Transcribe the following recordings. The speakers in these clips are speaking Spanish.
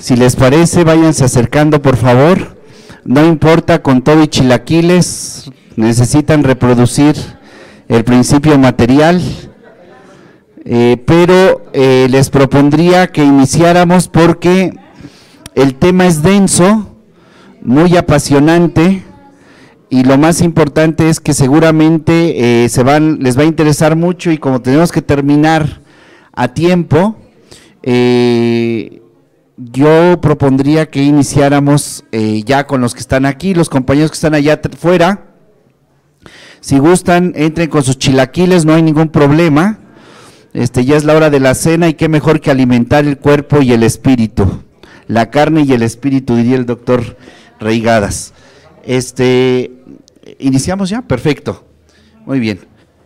Si les parece, váyanse acercando, por favor. No importa, con todo y chilaquiles, necesitan reproducir el principio material. Eh, pero eh, les propondría que iniciáramos porque el tema es denso, muy apasionante y lo más importante es que seguramente eh, se van, les va a interesar mucho y como tenemos que terminar a tiempo, eh, yo propondría que iniciáramos eh, ya con los que están aquí, los compañeros que están allá afuera, Si gustan, entren con sus chilaquiles, no hay ningún problema. Este, ya es la hora de la cena y qué mejor que alimentar el cuerpo y el espíritu. La carne y el espíritu, diría el doctor Reigadas. Este, iniciamos ya, perfecto. Muy bien.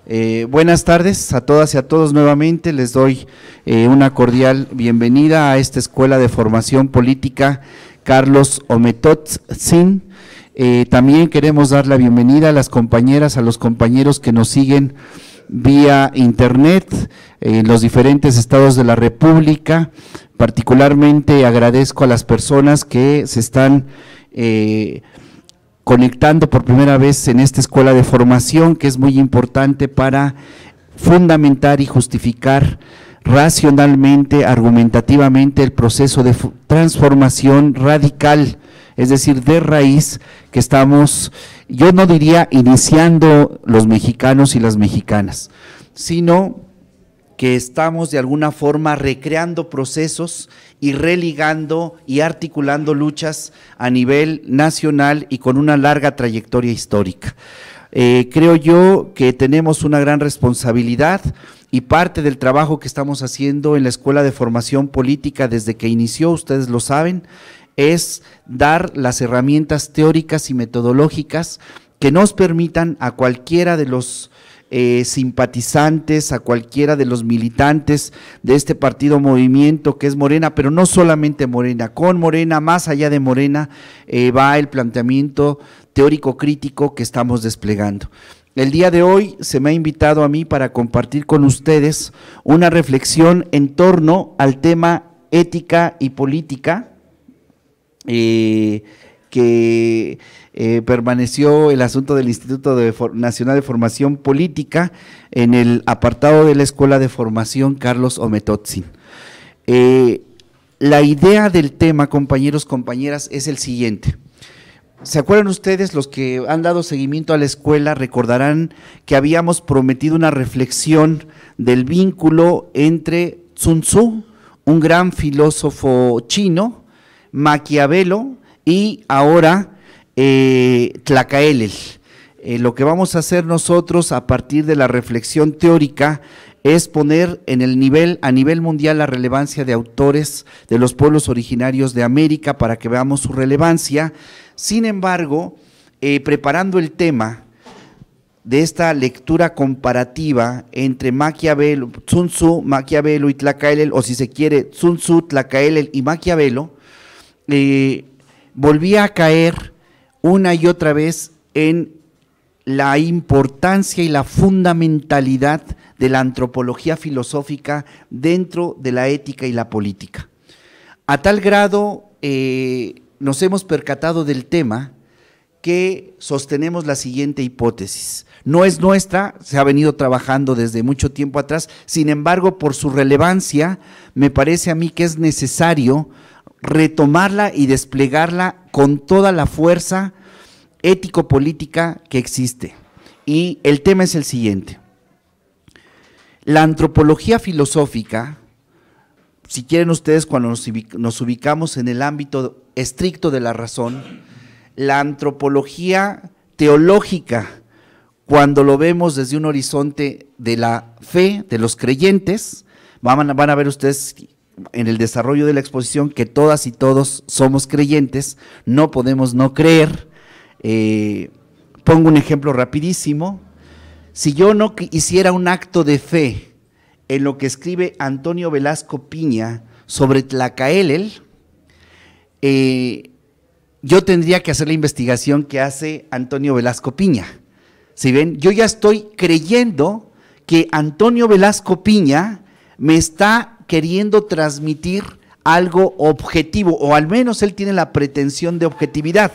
Eh, buenas tardes a todas y a todos nuevamente. Les doy eh, una cordial bienvenida a esta Escuela de Formación Política Carlos Ometotzin. Eh, también queremos dar la bienvenida a las compañeras, a los compañeros que nos siguen vía internet en los diferentes estados de la República. Particularmente agradezco a las personas que se están... Eh, conectando por primera vez en esta escuela de formación que es muy importante para fundamentar y justificar racionalmente, argumentativamente el proceso de transformación radical, es decir, de raíz que estamos, yo no diría iniciando los mexicanos y las mexicanas, sino que estamos de alguna forma recreando procesos y religando y articulando luchas a nivel nacional y con una larga trayectoria histórica. Eh, creo yo que tenemos una gran responsabilidad y parte del trabajo que estamos haciendo en la Escuela de Formación Política desde que inició, ustedes lo saben, es dar las herramientas teóricas y metodológicas que nos permitan a cualquiera de los eh, simpatizantes, a cualquiera de los militantes de este partido movimiento que es Morena, pero no solamente Morena, con Morena, más allá de Morena, eh, va el planteamiento teórico crítico que estamos desplegando. El día de hoy se me ha invitado a mí para compartir con ustedes una reflexión en torno al tema ética y política, eh, que eh, permaneció el asunto del Instituto de Nacional de Formación Política en el apartado de la Escuela de Formación Carlos Ometotzin. Eh, la idea del tema, compañeros, compañeras, es el siguiente. ¿Se acuerdan ustedes, los que han dado seguimiento a la escuela, recordarán que habíamos prometido una reflexión del vínculo entre Sun Tzu, un gran filósofo chino, Maquiavelo y ahora eh, Tlacaelel, eh, lo que vamos a hacer nosotros a partir de la reflexión teórica es poner en el nivel, a nivel mundial, la relevancia de autores de los pueblos originarios de América para que veamos su relevancia. Sin embargo, eh, preparando el tema de esta lectura comparativa entre Maquiavelo, Sun Maquiavelo y Tlacaelel, o si se quiere, Sun Tzu, Tlacaelel y Maquiavelo, volvía a caer una y otra vez en la importancia y la fundamentalidad de la antropología filosófica dentro de la ética y la política. A tal grado eh, nos hemos percatado del tema que sostenemos la siguiente hipótesis. No es nuestra, se ha venido trabajando desde mucho tiempo atrás, sin embargo, por su relevancia, me parece a mí que es necesario retomarla y desplegarla con toda la fuerza ético-política que existe. Y el tema es el siguiente. La antropología filosófica, si quieren ustedes, cuando nos ubicamos en el ámbito estricto de la razón, la antropología teológica, cuando lo vemos desde un horizonte de la fe de los creyentes, van a, ver ustedes en el desarrollo de la exposición que todas y todos somos creyentes, no podemos no creer. Eh, pongo un ejemplo rapidísimo. Si yo no hiciera un acto de fe en lo que escribe Antonio Velasco Piña sobre Tlacaelel, eh, yo tendría que hacer la investigación que hace Antonio Velasco Piña. Si ven, yo ya estoy creyendo que Antonio Velasco Piña me está queriendo transmitir algo objetivo, o al menos él tiene la pretensión de objetividad.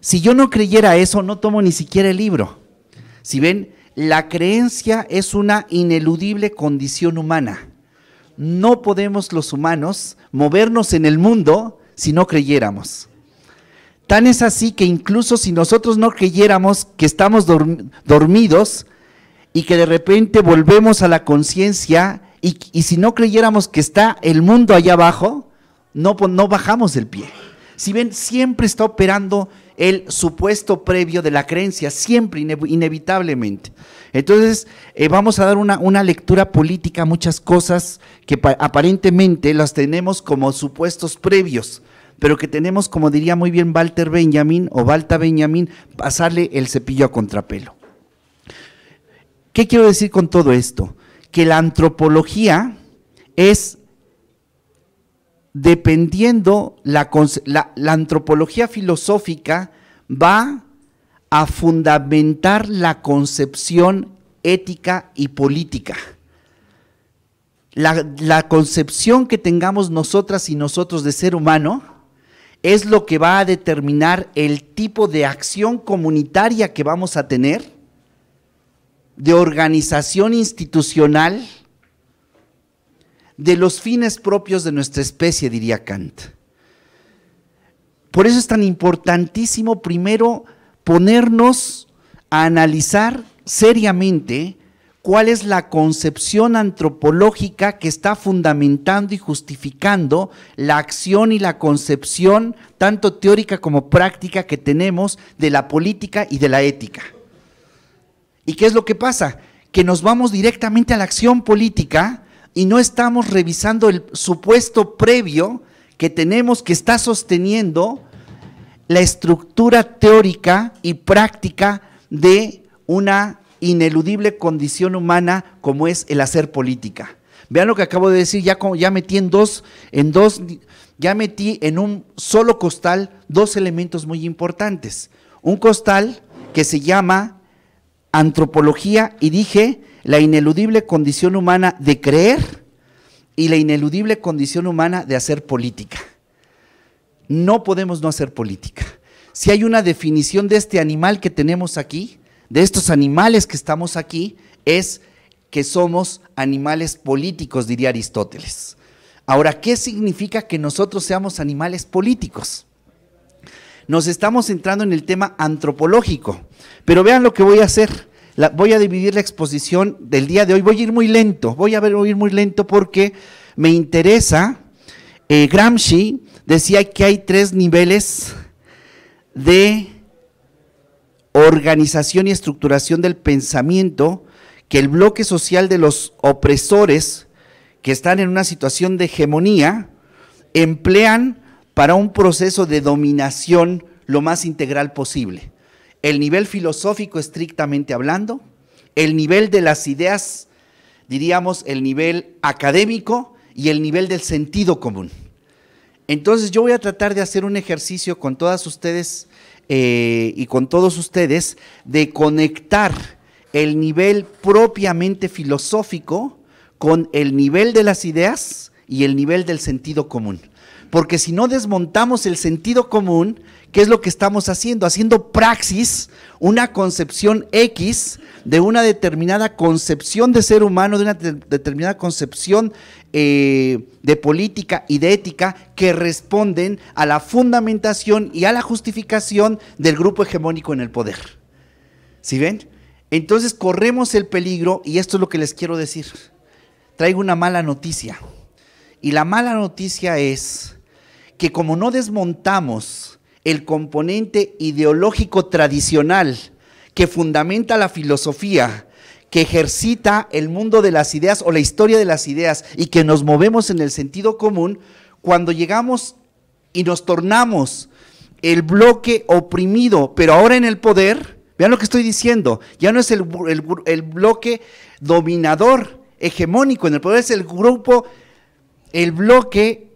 Si yo no creyera eso, no tomo ni siquiera el libro. Si ven, la creencia es una ineludible condición humana. No podemos los humanos movernos en el mundo si no creyéramos. Tan es así que incluso si nosotros no creyéramos que estamos dormidos, y que de repente volvemos a la conciencia y, si no creyéramos que está el mundo allá abajo, no, no bajamos el pie. Si bien siempre está operando el supuesto previo de la creencia, siempre, inevitablemente. Entonces, eh, vamos a dar una, una, lectura política a muchas cosas que aparentemente las tenemos como supuestos previos, pero que tenemos, como diría muy bien Walter Benjamin o Balta Benjamin, pasarle el cepillo a contrapelo. ¿Qué quiero decir con todo esto? Que la antropología es dependiendo, la, la, antropología filosófica va a fundamentar la concepción ética y política. La, la concepción que tengamos nosotras y nosotros de ser humano es lo que va a determinar el tipo de acción comunitaria que vamos a tener de organización institucional de los fines propios de nuestra especie, diría Kant. Por eso es tan importantísimo primero ponernos a analizar seriamente cuál es la concepción antropológica que está fundamentando y justificando la acción y la concepción, tanto teórica como práctica, que tenemos de la política y de la ética. ¿Y qué es lo que pasa? Que nos vamos directamente a la acción política y no estamos revisando el supuesto previo que tenemos que está sosteniendo la estructura teórica y práctica de una ineludible condición humana como es el hacer política. Vean lo que acabo de decir, ya, ya metí en dos, en dos, ya metí en un solo costal dos elementos muy importantes. Un costal que se llama antropología y dije la ineludible condición humana de creer y la ineludible condición humana de hacer política. No podemos no hacer política. Si hay una definición de este animal que tenemos aquí, de estos animales que estamos aquí, es que somos animales políticos, diría Aristóteles. Ahora, ¿qué significa que nosotros seamos animales políticos? Nos estamos entrando en el tema antropológico. Pero vean lo que voy a hacer. voy a dividir la exposición del día de hoy. Voy a ir muy lento, voy a, ver, ir muy lento porque me interesa. Eh, Gramsci decía que hay tres niveles de organización y estructuración del pensamiento, que el bloque social de los opresores que están en una situación de hegemonía emplean para un proceso de dominación lo más integral posible el nivel filosófico estrictamente hablando, el nivel de las ideas, diríamos, el nivel académico y el nivel del sentido común. Entonces yo voy a tratar de hacer un ejercicio con todas ustedes eh, y con todos ustedes de conectar el nivel propiamente filosófico con el nivel de las ideas y el nivel del sentido común. Porque si no desmontamos el sentido común, ¿Qué es lo que estamos haciendo? Haciendo praxis, una concepción X de una determinada concepción de ser humano, de una determinada concepción eh, de política y de ética que responden a la fundamentación y a la justificación del grupo hegemónico en el poder. ¿Sí ven? Entonces corremos el peligro, y esto es lo que les quiero decir. Traigo una mala noticia. Y la mala noticia es que como no desmontamos el componente ideológico tradicional que fundamenta la filosofía, que ejercita el mundo de las ideas o la historia de las ideas y que nos movemos en el sentido común, cuando llegamos y nos tornamos el bloque oprimido, pero ahora en el poder, vean lo que estoy diciendo, ya no es el, bloque dominador, hegemónico en el poder, es el grupo, el bloque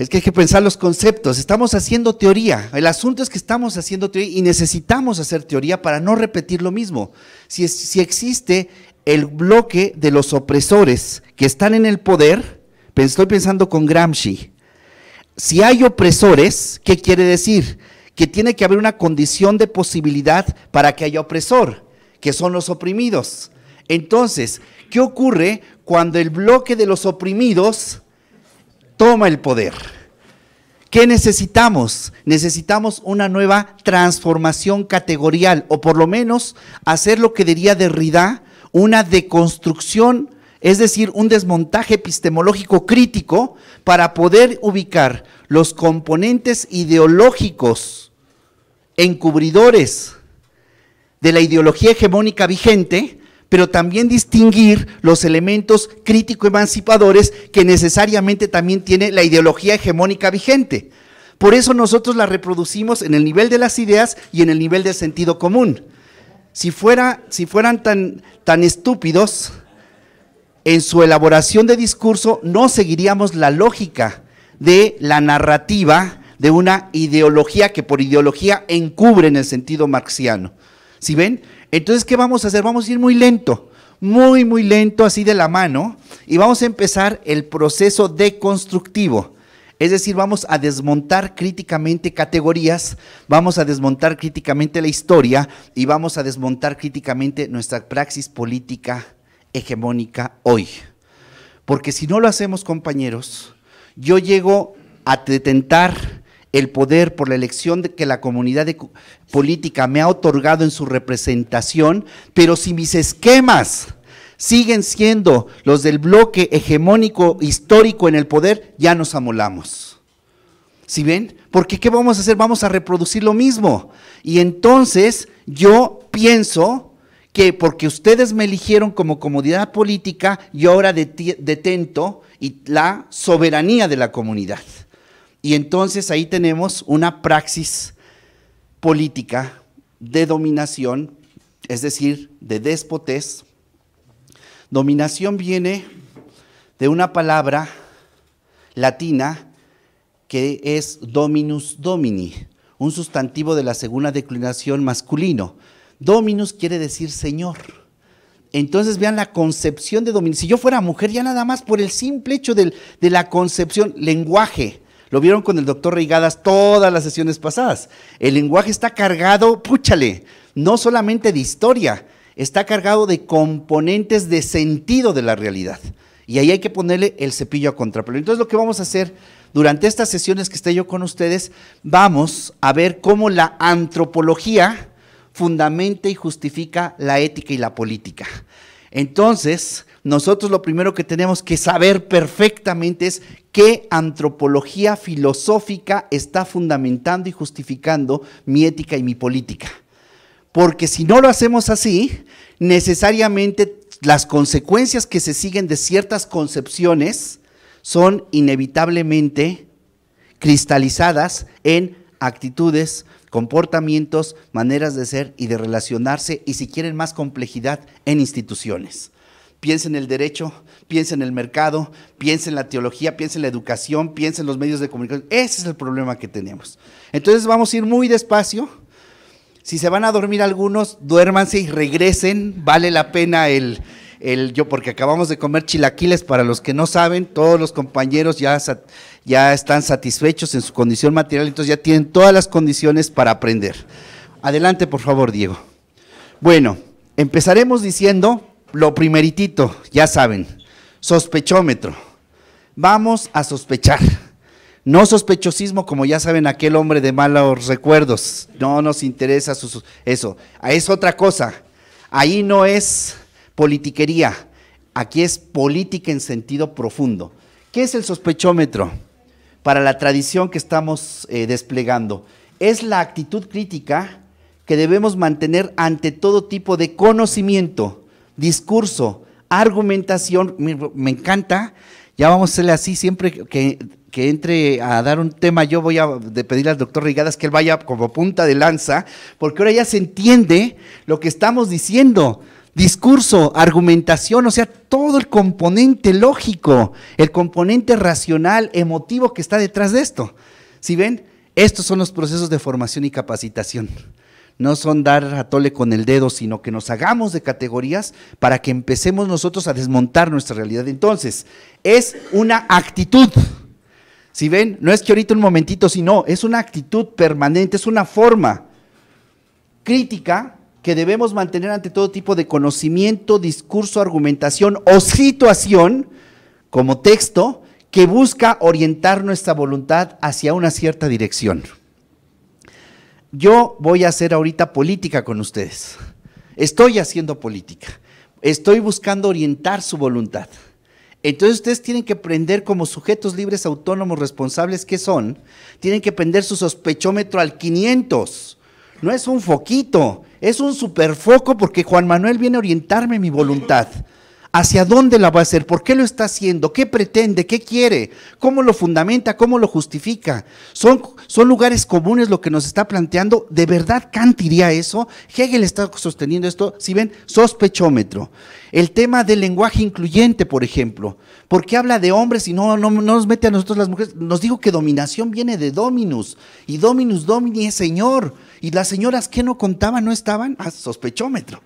Es que hay que pensar los conceptos. Estamos haciendo teoría. El asunto es que estamos haciendo teoría y necesitamos hacer teoría para no repetir lo mismo. Si, existe el bloque de los opresores que están en el poder, estoy pensando con Gramsci. Si hay opresores, ¿qué quiere decir? Que tiene que haber una condición de posibilidad para que haya opresor, que son los oprimidos. Entonces, ¿qué ocurre cuando el bloque de los oprimidos toma el poder. ¿Qué necesitamos? Necesitamos una nueva transformación categorial, o por lo menos hacer lo que diría Derrida, una deconstrucción, es decir, un desmontaje epistemológico crítico para poder ubicar los componentes ideológicos encubridores de la ideología hegemónica vigente pero también distinguir los elementos crítico-emancipadores que necesariamente también tiene la ideología hegemónica vigente. Por eso nosotros la reproducimos en el nivel de las ideas y en el nivel del sentido común. Si, fuera, si fueran tan, tan estúpidos en su elaboración de discurso, no seguiríamos la lógica de la narrativa de una ideología que por ideología encubre en el sentido marxiano. Si ven, entonces, ¿qué vamos a hacer? Vamos a ir muy lento, muy, muy lento, así de la mano, y vamos a empezar el proceso deconstructivo. Es decir, vamos a desmontar críticamente categorías, vamos a desmontar críticamente la historia y vamos a desmontar críticamente nuestra praxis política hegemónica hoy. Porque si no lo hacemos, compañeros, yo llego a detentar el poder por la elección que la comunidad política me ha otorgado en su representación, pero si mis esquemas siguen siendo los del bloque hegemónico histórico en el poder, ya nos amolamos. ¿Sí ven? Porque ¿qué vamos a hacer? Vamos a reproducir lo mismo. Y entonces yo pienso que porque ustedes me eligieron como comodidad política, yo ahora detento y la soberanía de la comunidad. Y entonces ahí tenemos una praxis política de dominación, es decir, de despotés. Dominación viene de una palabra latina que es dominus domini, un sustantivo de la segunda declinación masculino. Dominus quiere decir señor. Entonces vean la concepción de dominio. Si yo fuera mujer, ya nada más por el simple hecho de la concepción, lenguaje, lo vieron con el doctor Reigadas todas las sesiones pasadas. El lenguaje está cargado, púchale, no solamente de historia, está cargado de componentes de sentido de la realidad. Y ahí hay que ponerle el cepillo a contrapelo. Entonces lo que vamos a hacer durante estas sesiones que esté yo con ustedes, vamos a ver cómo la antropología fundamenta y justifica la ética y la política. Entonces, nosotros lo primero que tenemos que saber perfectamente es qué antropología filosófica está fundamentando y justificando mi ética y mi política. Porque si no lo hacemos así, necesariamente las consecuencias que se siguen de ciertas concepciones son inevitablemente cristalizadas en actitudes, comportamientos, maneras de ser y de relacionarse y si quieren más complejidad en instituciones piensa en el derecho, piensa en el mercado, piensa en la teología, piensa en la educación, piensa en los medios de comunicación. Ese es el problema que tenemos. Entonces vamos a ir muy despacio. Si se van a dormir algunos, duérmanse y regresen. Vale la pena el, yo, porque acabamos de comer chilaquiles. Para los que no saben, todos los compañeros ya, ya están satisfechos en su condición material, entonces ya tienen todas las condiciones para aprender. Adelante, por favor, Diego. Bueno, empezaremos diciendo lo primeritito, ya saben, sospechómetro. Vamos a sospechar. No sospechosismo, como ya saben, aquel hombre de malos recuerdos. No nos interesa eso. Es otra cosa. Ahí no es politiquería. Aquí es política en sentido profundo. ¿Qué es el sospechómetro? Para la tradición que estamos eh, desplegando. Es la actitud crítica que debemos mantener ante todo tipo de conocimiento discurso, argumentación, me, encanta. Ya vamos a hacerle así, siempre que, entre a dar un tema, yo voy a pedirle al doctor Rigadas que él vaya como punta de lanza, porque ahora ya se entiende lo que estamos diciendo. Discurso, argumentación, o sea, todo el componente lógico, el componente racional, emotivo que está detrás de esto. Si ven, estos son los procesos de formación y capacitación no son dar a tole con el dedo, sino que nos hagamos de categorías para que empecemos nosotros a desmontar nuestra realidad. Entonces, es una actitud. Si ven, no es que ahorita un momentito, sino es una actitud permanente, es una forma crítica que debemos mantener ante todo tipo de conocimiento, discurso, argumentación o situación como texto que busca orientar nuestra voluntad hacia una cierta dirección yo voy a hacer ahorita política con ustedes. Estoy haciendo política. Estoy buscando orientar su voluntad. Entonces ustedes tienen que aprender como sujetos libres, autónomos, responsables que son, tienen que prender su sospechómetro al 500. No es un foquito, es un superfoco porque Juan Manuel viene a orientarme mi voluntad. ¿Hacia dónde la va a hacer? ¿Por qué lo está haciendo? ¿Qué pretende? ¿Qué quiere? ¿Cómo lo fundamenta? ¿Cómo lo justifica? ¿Son, son lugares comunes lo que nos está planteando? ¿De verdad Kant diría eso? Hegel está sosteniendo esto, si ven, sospechómetro. El tema del lenguaje incluyente, por ejemplo. ¿Por qué habla de hombres y no, no, nos mete a nosotros las mujeres? Nos dijo que dominación viene de dominus. Y dominus domini es señor. ¿Y las señoras que no contaban no estaban? Ah, sospechómetro.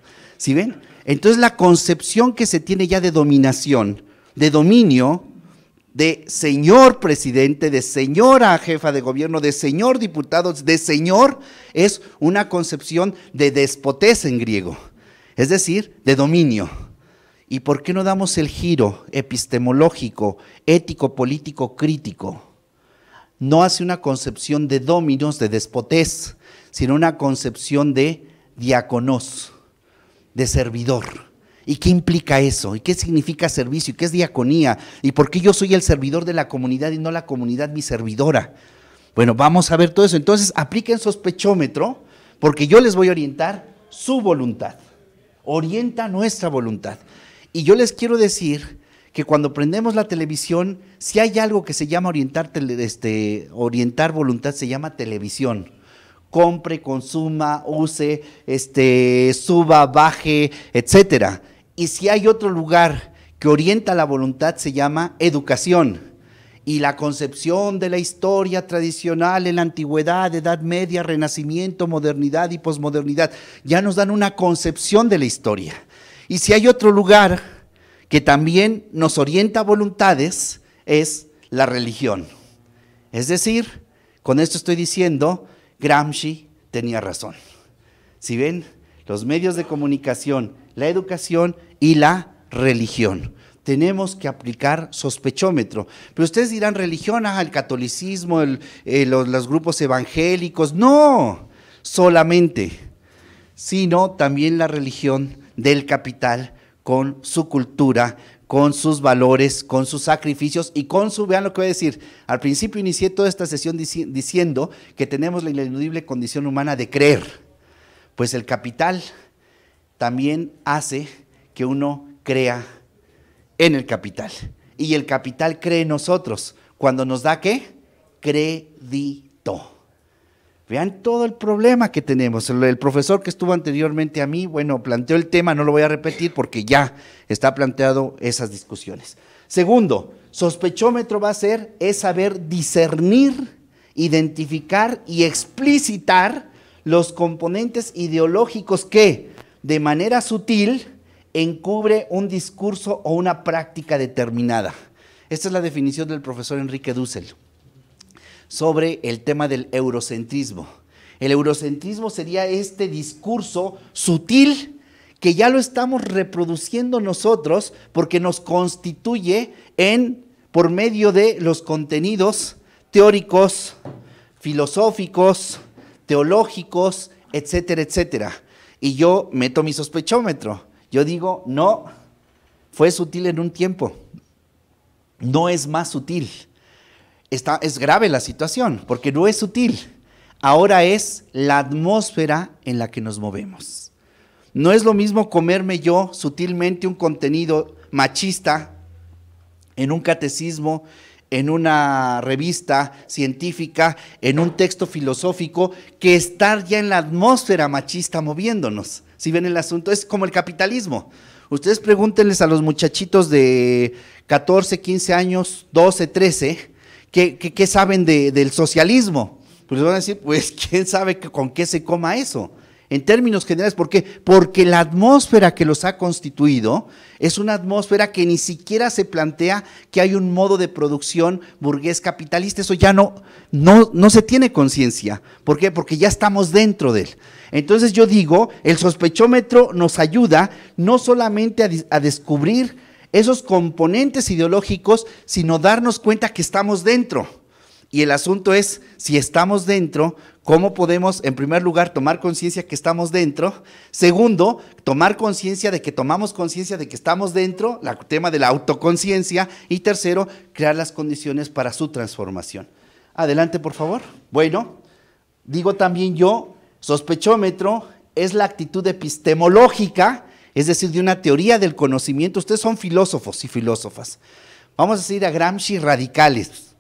¿Sí ven? Entonces la concepción que se tiene ya de dominación, de dominio, de señor presidente, de señora jefa de gobierno, de señor diputados, de señor, es una concepción de despotés en griego, es decir, de dominio. ¿Y por qué no damos el giro epistemológico, ético, político, crítico? No hace una concepción de dominos, de despotés, sino una concepción de diáconos de servidor. ¿Y qué implica eso? ¿Y qué significa servicio? ¿Y qué es diaconía? ¿Y por qué yo soy el servidor de la comunidad y no la comunidad mi servidora? Bueno, vamos a ver todo eso. Entonces, apliquen sospechómetro, porque yo les voy a orientar su voluntad. Orienta nuestra voluntad. Y yo les quiero decir que cuando prendemos la televisión, si hay algo que se llama orientar, este, orientar voluntad, se llama televisión compre, consuma, use, este, suba, baje, etc. Y si hay otro lugar que orienta la voluntad, se llama educación. Y la concepción de la historia tradicional en la antigüedad, Edad Media, Renacimiento, modernidad y posmodernidad, ya nos dan una concepción de la historia. Y si hay otro lugar que también nos orienta voluntades, es la religión. Es decir, con esto estoy diciendo Gramsci tenía razón. Si ven, los medios de comunicación, la educación y la religión. Tenemos que aplicar sospechómetro. Pero ustedes dirán, religión, al ah, el catolicismo, eh, los grupos evangélicos. No, solamente, sino también la religión del capital con su cultura, con sus valores, con sus sacrificios y con su, vean lo que voy a decir, al principio inicié toda esta sesión diciendo que tenemos la ineludible condición humana de creer, pues el capital también hace que uno crea en el capital y el capital cree en nosotros cuando nos da qué? Crédito. Vean todo el problema que tenemos. El profesor que estuvo anteriormente a mí, bueno, planteó el tema, no lo voy a repetir porque ya está planteado esas discusiones. Segundo, sospechómetro va a ser es saber discernir, identificar y explicitar los componentes ideológicos que de manera sutil encubre un discurso o una práctica determinada. Esta es la definición del profesor Enrique Dussel sobre el tema del eurocentrismo. El eurocentrismo sería este discurso sutil que ya lo estamos reproduciendo nosotros porque nos constituye en por medio de los contenidos teóricos, filosóficos, teológicos, etcétera, etcétera. Y yo meto mi sospechómetro. Yo digo, no, fue sutil en un tiempo. No es más sutil es grave la situación, porque no es sutil. Ahora es la atmósfera en la que nos movemos. No es lo mismo comerme yo sutilmente un contenido machista en un catecismo, en una revista científica, en un texto filosófico, que estar ya en la atmósfera machista moviéndonos. Si ven el asunto, es como el capitalismo. Ustedes pregúntenles a los muchachitos de 14, 15 años, 12, 13, ¿Qué, saben del socialismo? Pues van a decir, pues quién sabe con qué se coma eso. En términos generales, ¿por qué? Porque la atmósfera que los ha constituido es una atmósfera que ni siquiera se plantea que hay un modo de producción burgués capitalista. Eso ya no, no, no se tiene conciencia. ¿Por qué? Porque ya estamos dentro de él. Entonces yo digo, el sospechómetro nos ayuda no solamente a descubrir esos componentes ideológicos, sino darnos cuenta que estamos dentro. Y el asunto es, si estamos dentro, ¿cómo podemos, en primer lugar, tomar conciencia que estamos dentro? Segundo, tomar conciencia de que tomamos conciencia de que estamos dentro, el tema de la autoconciencia. Y tercero, crear las condiciones para su transformación. Adelante, por favor. Bueno, digo también yo, sospechómetro es la actitud epistemológica es decir, de una teoría del conocimiento. Ustedes son filósofos y filósofas. Vamos a seguir a Gramsci radicales.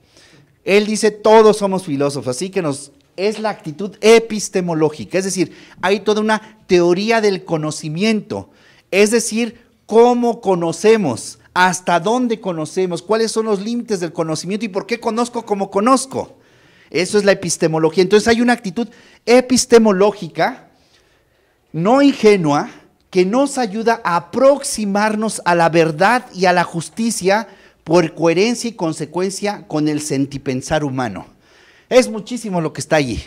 Él dice, todos somos filósofos, así que nos, es la actitud epistemológica, es decir, hay toda una teoría del conocimiento, es decir, cómo conocemos, hasta dónde conocemos, cuáles son los límites del conocimiento y por qué conozco como conozco. Eso es la epistemología. Entonces hay una actitud epistemológica, no ingenua, que nos ayuda a aproximarnos a la verdad y a la justicia por coherencia y consecuencia con el sentipensar humano. Es muchísimo lo que está allí.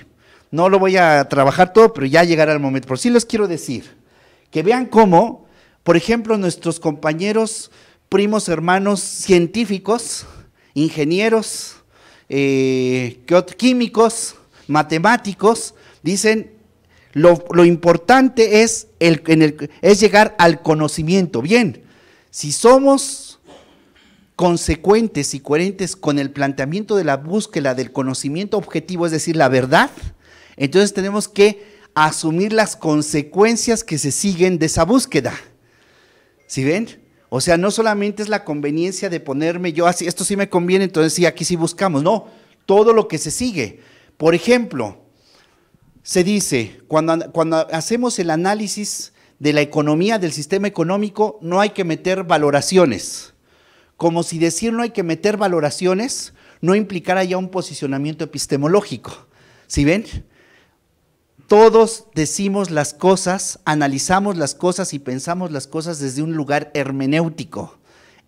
No lo voy a trabajar todo, pero ya llegará el momento. Por sí les quiero decir que vean cómo, por ejemplo, nuestros compañeros, primos, hermanos científicos, ingenieros, eh, químicos, matemáticos, dicen lo, importante es, el, en el, es llegar al conocimiento. Bien, si somos consecuentes y coherentes con el planteamiento de la búsqueda del conocimiento objetivo, es decir, la verdad, entonces tenemos que asumir las consecuencias que se siguen de esa búsqueda. ¿Sí ven? O sea, no solamente es la conveniencia de ponerme yo así, esto sí me conviene, entonces sí, aquí sí buscamos, no, todo lo que se sigue. Por ejemplo, se dice, cuando, hacemos el análisis de la economía, del sistema económico, no hay que meter valoraciones. Como si decir no hay que meter valoraciones no implicara ya un posicionamiento epistemológico. si ven? Todos decimos las cosas, analizamos las cosas y pensamos las cosas desde un lugar hermenéutico.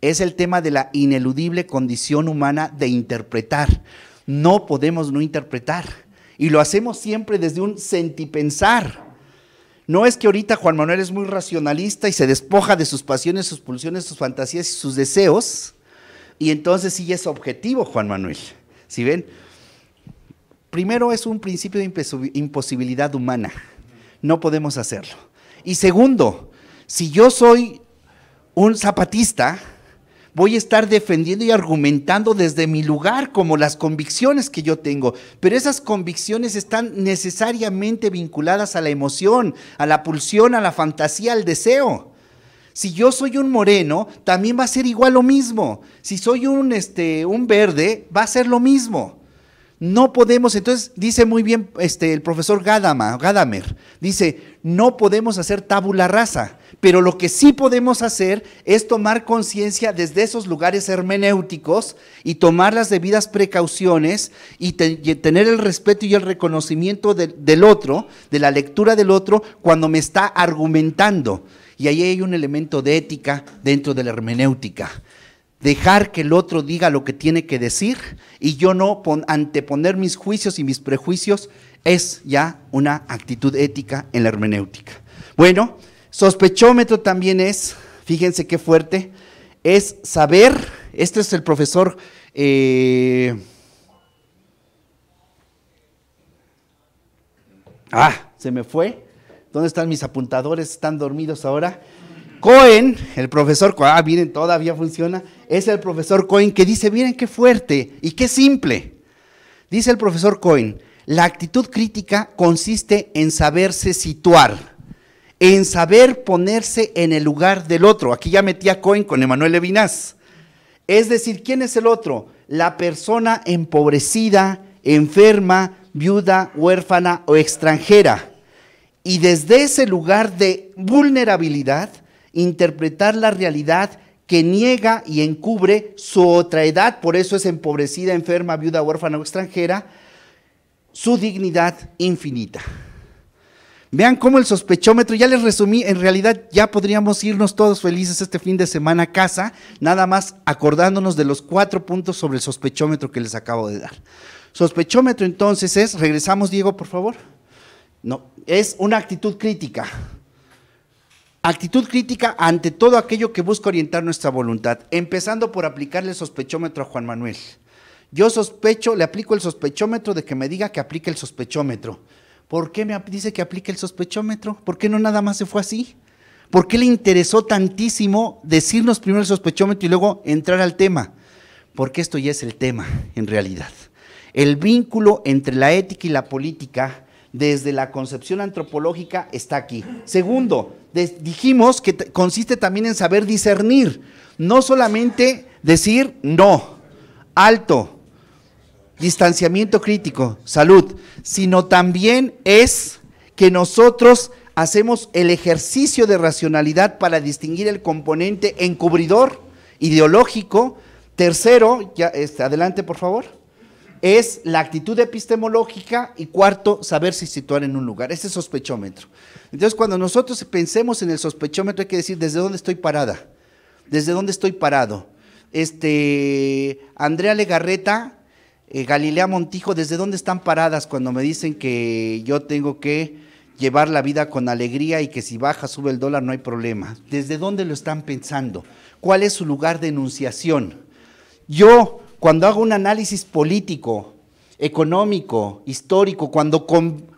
Es el tema de la ineludible condición humana de interpretar. No podemos no interpretar y lo hacemos siempre desde un sentipensar. No es que ahorita Juan Manuel es muy racionalista y se despoja de sus pasiones, sus pulsiones, sus fantasías y sus deseos. Y entonces sí es objetivo Juan Manuel. si ven? Primero es un principio de imposibilidad humana. No podemos hacerlo. Y segundo, si yo soy un zapatista, voy a estar defendiendo y argumentando desde mi lugar, como las convicciones que yo tengo. Pero esas convicciones están necesariamente vinculadas a la emoción, a la pulsión, a la fantasía, al deseo. Si yo soy un moreno, también va a ser igual lo mismo. Si soy un, este, un verde, va a ser lo mismo. No podemos, entonces dice muy bien este, el profesor Gadamer, dice, no podemos hacer tabula rasa. Pero lo que sí podemos hacer es tomar conciencia desde esos lugares hermenéuticos y tomar las debidas precauciones y, tener el respeto y el reconocimiento del otro, de la lectura del otro, cuando me está argumentando. Y ahí hay un elemento de ética dentro de la hermenéutica dejar que el otro diga lo que tiene que decir y yo no anteponer mis juicios y mis prejuicios es ya una actitud ética en la hermenéutica. Bueno, Sospechómetro también es, fíjense qué fuerte, es saber, este es el profesor... Eh, ah, se me fue. ¿Dónde están mis apuntadores? ¿Están dormidos ahora? Cohen, el profesor, ah, miren, todavía funciona, es el profesor Cohen que dice, miren qué fuerte y qué simple. Dice el profesor Cohen, la actitud crítica consiste en saberse situar en saber ponerse en el lugar del otro. Aquí ya metía Cohen con Emanuel Levinas. Es decir, ¿quién es el otro? La persona empobrecida, enferma, viuda, huérfana o extranjera. Y desde ese lugar de vulnerabilidad, interpretar la realidad que niega y encubre su otra edad, por eso es empobrecida, enferma, viuda, huérfana o extranjera, su dignidad infinita. Vean cómo el sospechómetro, ya les resumí, en realidad ya podríamos irnos todos felices este fin de semana a casa, nada más acordándonos de los cuatro puntos sobre el sospechómetro que les acabo de dar. Sospechómetro entonces es, regresamos Diego, por favor. No, es una actitud crítica. Actitud crítica ante todo aquello que busca orientar nuestra voluntad, empezando por aplicarle el sospechómetro a Juan Manuel. Yo sospecho, le aplico el sospechómetro de que me diga que aplique el sospechómetro. ¿Por qué me dice que aplique el sospechómetro? ¿Por qué no nada más se fue así? ¿Por qué le interesó tantísimo decirnos primero el sospechómetro y luego entrar al tema? Porque esto ya es el tema, en realidad. El vínculo entre la ética y la política desde la concepción antropológica está aquí. Segundo, dijimos que consiste también en saber discernir, no solamente decir no, alto, distanciamiento crítico, salud, sino también es que nosotros hacemos el ejercicio de racionalidad para distinguir el componente encubridor, ideológico. Tercero, ya, este, adelante por favor, es la actitud epistemológica y cuarto, saberse situar en un lugar. Ese sospechómetro. Entonces, cuando nosotros pensemos en el sospechómetro, hay que decir desde dónde estoy parada, desde dónde estoy parado. Este, Andrea Legarreta eh, Galilea Montijo, ¿desde dónde están paradas cuando me dicen que yo tengo que llevar la vida con alegría y que si baja, sube el dólar, no hay problema? ¿Desde dónde lo están pensando? ¿Cuál es su lugar de enunciación? Yo, cuando hago un análisis político, económico, histórico, cuando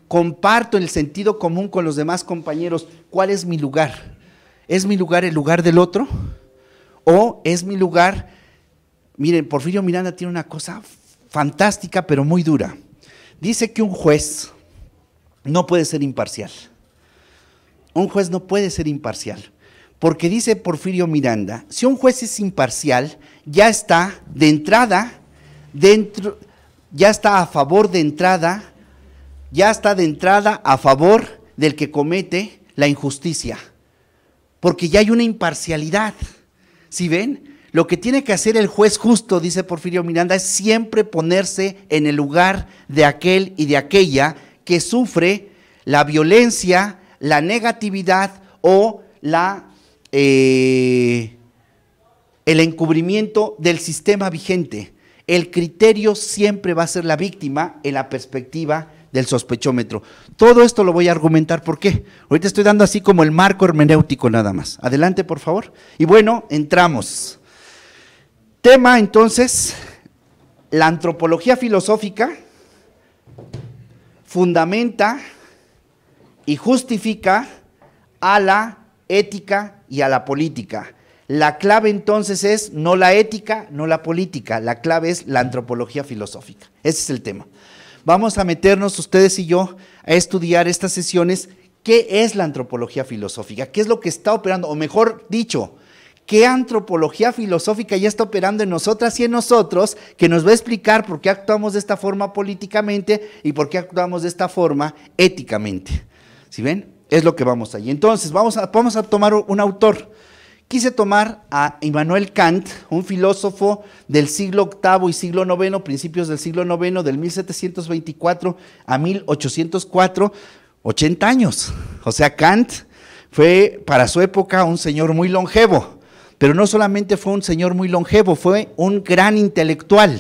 comparto el sentido común con los demás compañeros, ¿cuál es mi lugar? ¿Es mi lugar el lugar del otro? ¿O es mi lugar? Miren, Porfirio Miranda tiene una cosa fantástica, pero muy dura. Dice que un juez no puede ser imparcial. Un juez no puede ser imparcial. Porque dice Porfirio Miranda, si un juez es imparcial, ya está de entrada, dentro, ya está a favor de entrada, ya está de entrada a favor del que comete la injusticia. Porque ya hay una imparcialidad. Si ven? Lo que tiene que hacer el juez justo, dice Porfirio Miranda, es siempre ponerse en el lugar de aquel y de aquella que sufre la violencia, la negatividad o la, eh, el encubrimiento del sistema vigente. El criterio siempre va a ser la víctima en la perspectiva del sospechómetro. Todo esto lo voy a argumentar por qué. Ahorita estoy dando así como el marco hermenéutico nada más. Adelante, por favor. Y bueno, entramos. Tema entonces, la antropología filosófica fundamenta y justifica a la ética y a la política. La clave entonces es no la ética, no la política, la clave es la antropología filosófica. Ese es el tema. Vamos a meternos ustedes y yo a estudiar estas sesiones. ¿Qué es la antropología filosófica? ¿Qué es lo que está operando? O mejor dicho, qué antropología filosófica ya está operando en nosotras y en nosotros, que nos va a explicar por qué actuamos de esta forma políticamente y por qué actuamos de esta forma éticamente. ¿si ven? Es lo que vamos allí. Entonces, vamos a, vamos a tomar un autor. Quise tomar a Immanuel Kant, un filósofo del siglo VIII y siglo IX, principios del siglo IX, del 1724 a 1804, 80 años. O sea, Kant fue para su época un señor muy longevo. Pero no solamente fue un señor muy longevo, fue un gran intelectual.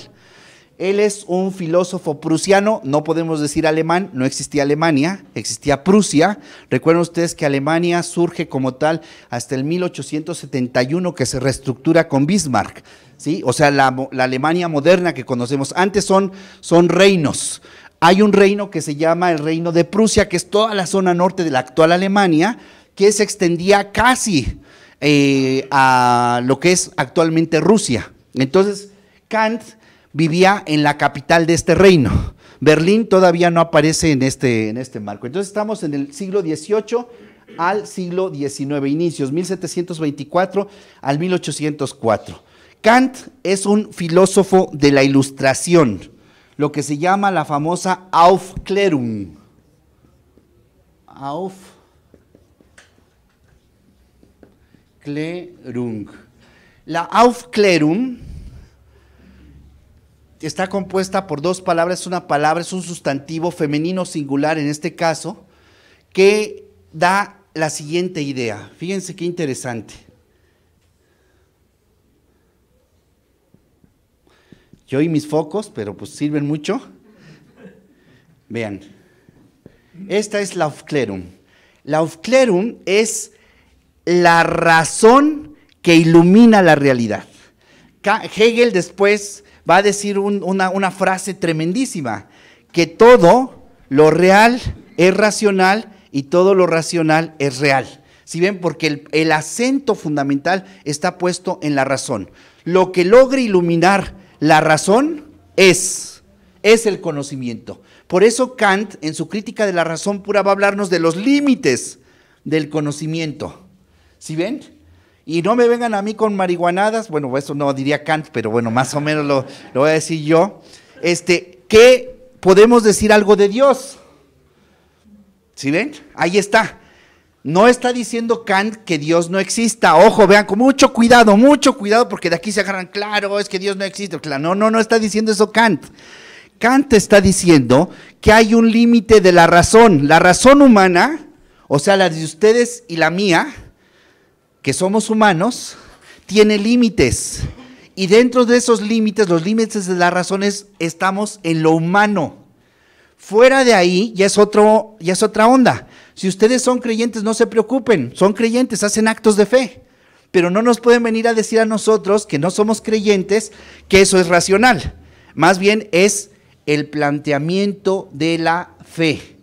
Él es un filósofo prusiano, no podemos decir alemán, no existía Alemania, existía Prusia. Recuerden ustedes que Alemania surge como tal hasta el 1871 que se reestructura con Bismarck, ¿sí? o sea, la, Alemania moderna que conocemos. Antes son, son reinos. Hay un reino que se llama el Reino de Prusia, que es toda la zona norte de la actual Alemania, que se extendía casi eh, a lo que es actualmente Rusia. Entonces, Kant vivía en la capital de este reino. Berlín todavía no aparece en este, en este marco. Entonces estamos en el siglo XVIII al siglo XIX, inicios 1724 al 1804. Kant es un filósofo de la ilustración, lo que se llama la famosa Aufklärung. Auf La Aufklärung está compuesta por dos palabras, una palabra, es un sustantivo femenino singular en este caso, que da la siguiente idea. Fíjense qué interesante. Yo y mis focos, pero pues sirven mucho. Vean, esta es la Aufklärung. La Aufklärung es la razón que ilumina la realidad. Hegel después va a decir una, frase tremendísima, que todo lo real es racional y todo lo racional es real. Si ¿Sí ven, porque el, el, acento fundamental está puesto en la razón. Lo que logra iluminar la razón es, es el conocimiento. Por eso Kant, en su crítica de la razón pura, va a hablarnos de los límites del conocimiento. ¿Sí ven? Y no me vengan a mí con marihuanadas, bueno, eso no diría Kant, pero bueno, más o menos lo, voy a decir yo. Este, podemos decir algo de Dios. ¿Sí ven? Ahí está. No está diciendo Kant que Dios no exista. Ojo, vean, con mucho cuidado, mucho cuidado, porque de aquí se agarran, claro, es que Dios no existe. Claro, no, no, no está diciendo eso Kant. Kant está diciendo que hay un límite de la razón. La razón humana, o sea, la de ustedes y la mía, que somos humanos, tiene límites. Y dentro de esos límites, los límites de las razones, estamos en lo humano. Fuera de ahí ya es, otro, es otra onda. Si ustedes son creyentes, no se preocupen, son creyentes, hacen actos de fe. Pero no nos pueden venir a decir a nosotros que no somos creyentes, que eso es racional. Más bien es el planteamiento de la fe.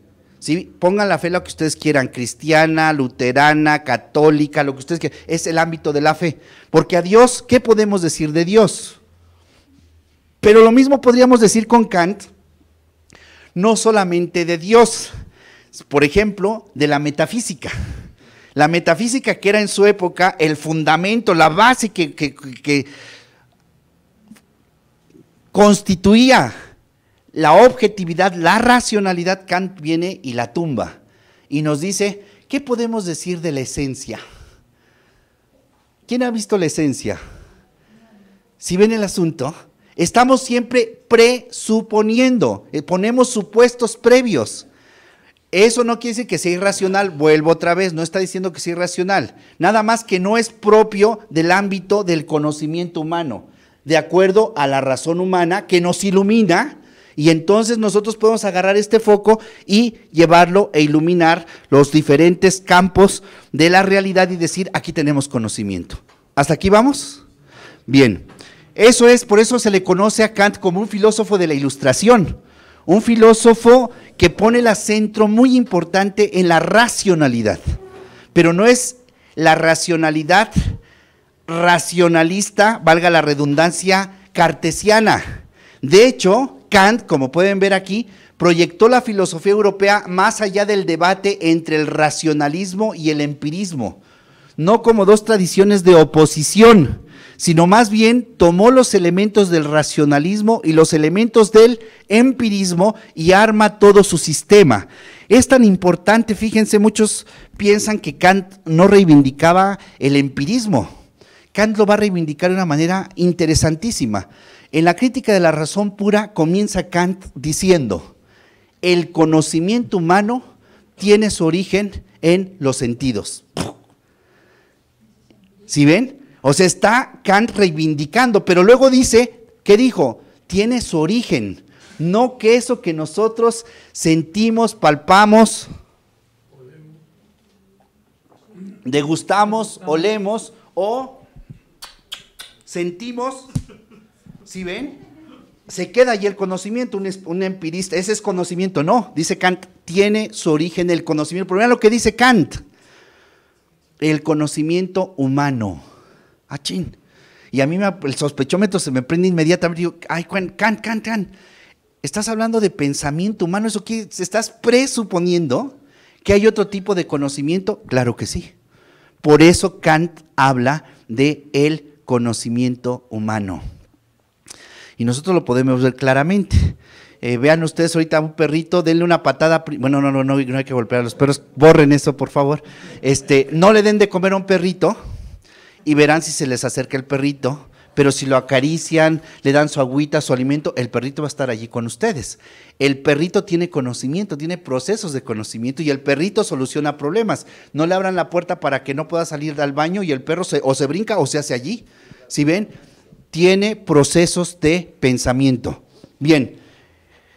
Pongan la fe lo que ustedes quieran, cristiana, luterana, católica, lo que ustedes quieran. Es el ámbito de la fe. Porque a Dios, ¿qué podemos decir de Dios? Pero lo mismo podríamos decir con Kant, no solamente de Dios, por ejemplo, de la metafísica. La metafísica que era en su época el fundamento, la base que, que, que constituía la objetividad, la racionalidad, Kant viene y la tumba y nos dice, ¿qué podemos decir de la esencia? ¿Quién ha visto la esencia? Si ven el asunto, estamos siempre presuponiendo, eh, ponemos supuestos previos. Eso no quiere decir que sea irracional, vuelvo otra vez, no está diciendo que sea irracional, nada más que no es propio del ámbito del conocimiento humano, de acuerdo a la razón humana que nos ilumina y entonces nosotros podemos agarrar este foco y llevarlo e iluminar los diferentes campos de la realidad y decir, aquí tenemos conocimiento. ¿Hasta aquí vamos? Bien. Eso es, por eso se le conoce a Kant como un filósofo de la ilustración, un filósofo que pone el acento muy importante en la racionalidad, pero no es la racionalidad racionalista, valga la redundancia, cartesiana. De hecho, Kant, como pueden ver aquí, proyectó la filosofía europea más allá del debate entre el racionalismo y el empirismo, no como dos tradiciones de oposición, sino más bien tomó los elementos del racionalismo y los elementos del empirismo y arma todo su sistema. Es tan importante, fíjense, muchos piensan que Kant no reivindicaba el empirismo. Kant lo va a reivindicar de una manera interesantísima. En la crítica de la razón pura comienza Kant diciendo, el conocimiento humano tiene su origen en los sentidos. ¿Sí ven? O sea, está Kant reivindicando, pero luego dice, ¿qué dijo? Tiene su origen, no que eso que nosotros sentimos, palpamos, degustamos, olemos o sentimos si ven? Se queda ahí el conocimiento, un, empirista, ese es conocimiento, no, dice Kant, tiene su origen el conocimiento. mira lo que dice Kant, el conocimiento humano. Achín. Y a mí me, el sospechómetro se me prende inmediatamente. ay, Kant, Kant, Kant. Estás hablando de pensamiento humano, eso qué? estás presuponiendo que hay otro tipo de conocimiento. Claro que sí. Por eso Kant habla de el conocimiento humano. Y nosotros lo podemos ver claramente. Eh, vean ustedes ahorita un perrito, denle una patada, bueno, no, no, no, no hay que golpear a los perros, borren eso, por favor. Este, no le den de comer a un perrito y verán si se les acerca el perrito, pero si lo acarician, le dan su agüita, su alimento, el perrito va a estar allí con ustedes. El perrito tiene conocimiento, tiene procesos de conocimiento y el perrito soluciona problemas. No le abran la puerta para que no pueda salir del baño y el perro o se brinca o se hace allí. Si ven, tiene procesos de pensamiento. Bien,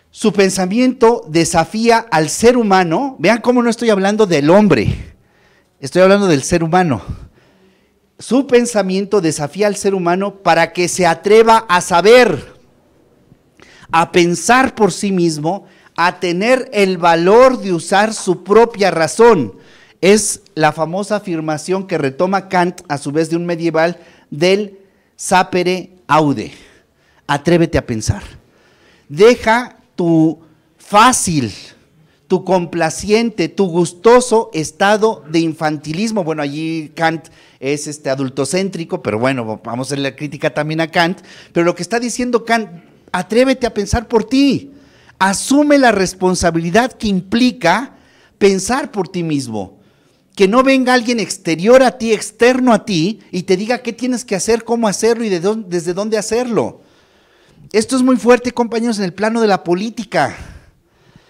su pensamiento desafía al ser humano. Vean cómo no estoy hablando del hombre, estoy hablando del ser humano. Su pensamiento desafía al ser humano para que se atreva a saber, a pensar por sí mismo, a tener el valor de usar su propia razón. Es la famosa afirmación que retoma Kant, a su vez de un medieval, del sapere aude. Atrévete a pensar. Deja tu fácil, tu complaciente, tu gustoso estado de infantilismo. Bueno, allí Kant es este adultocéntrico, pero bueno, vamos a hacer la crítica también a Kant. Pero lo que está diciendo Kant, atrévete a pensar por ti. Asume la responsabilidad que implica pensar por ti mismo que no venga alguien exterior a ti, externo a ti, y te diga qué tienes que hacer, cómo hacerlo y de dónde, desde dónde hacerlo. Esto es muy fuerte, compañeros, en el plano de la política.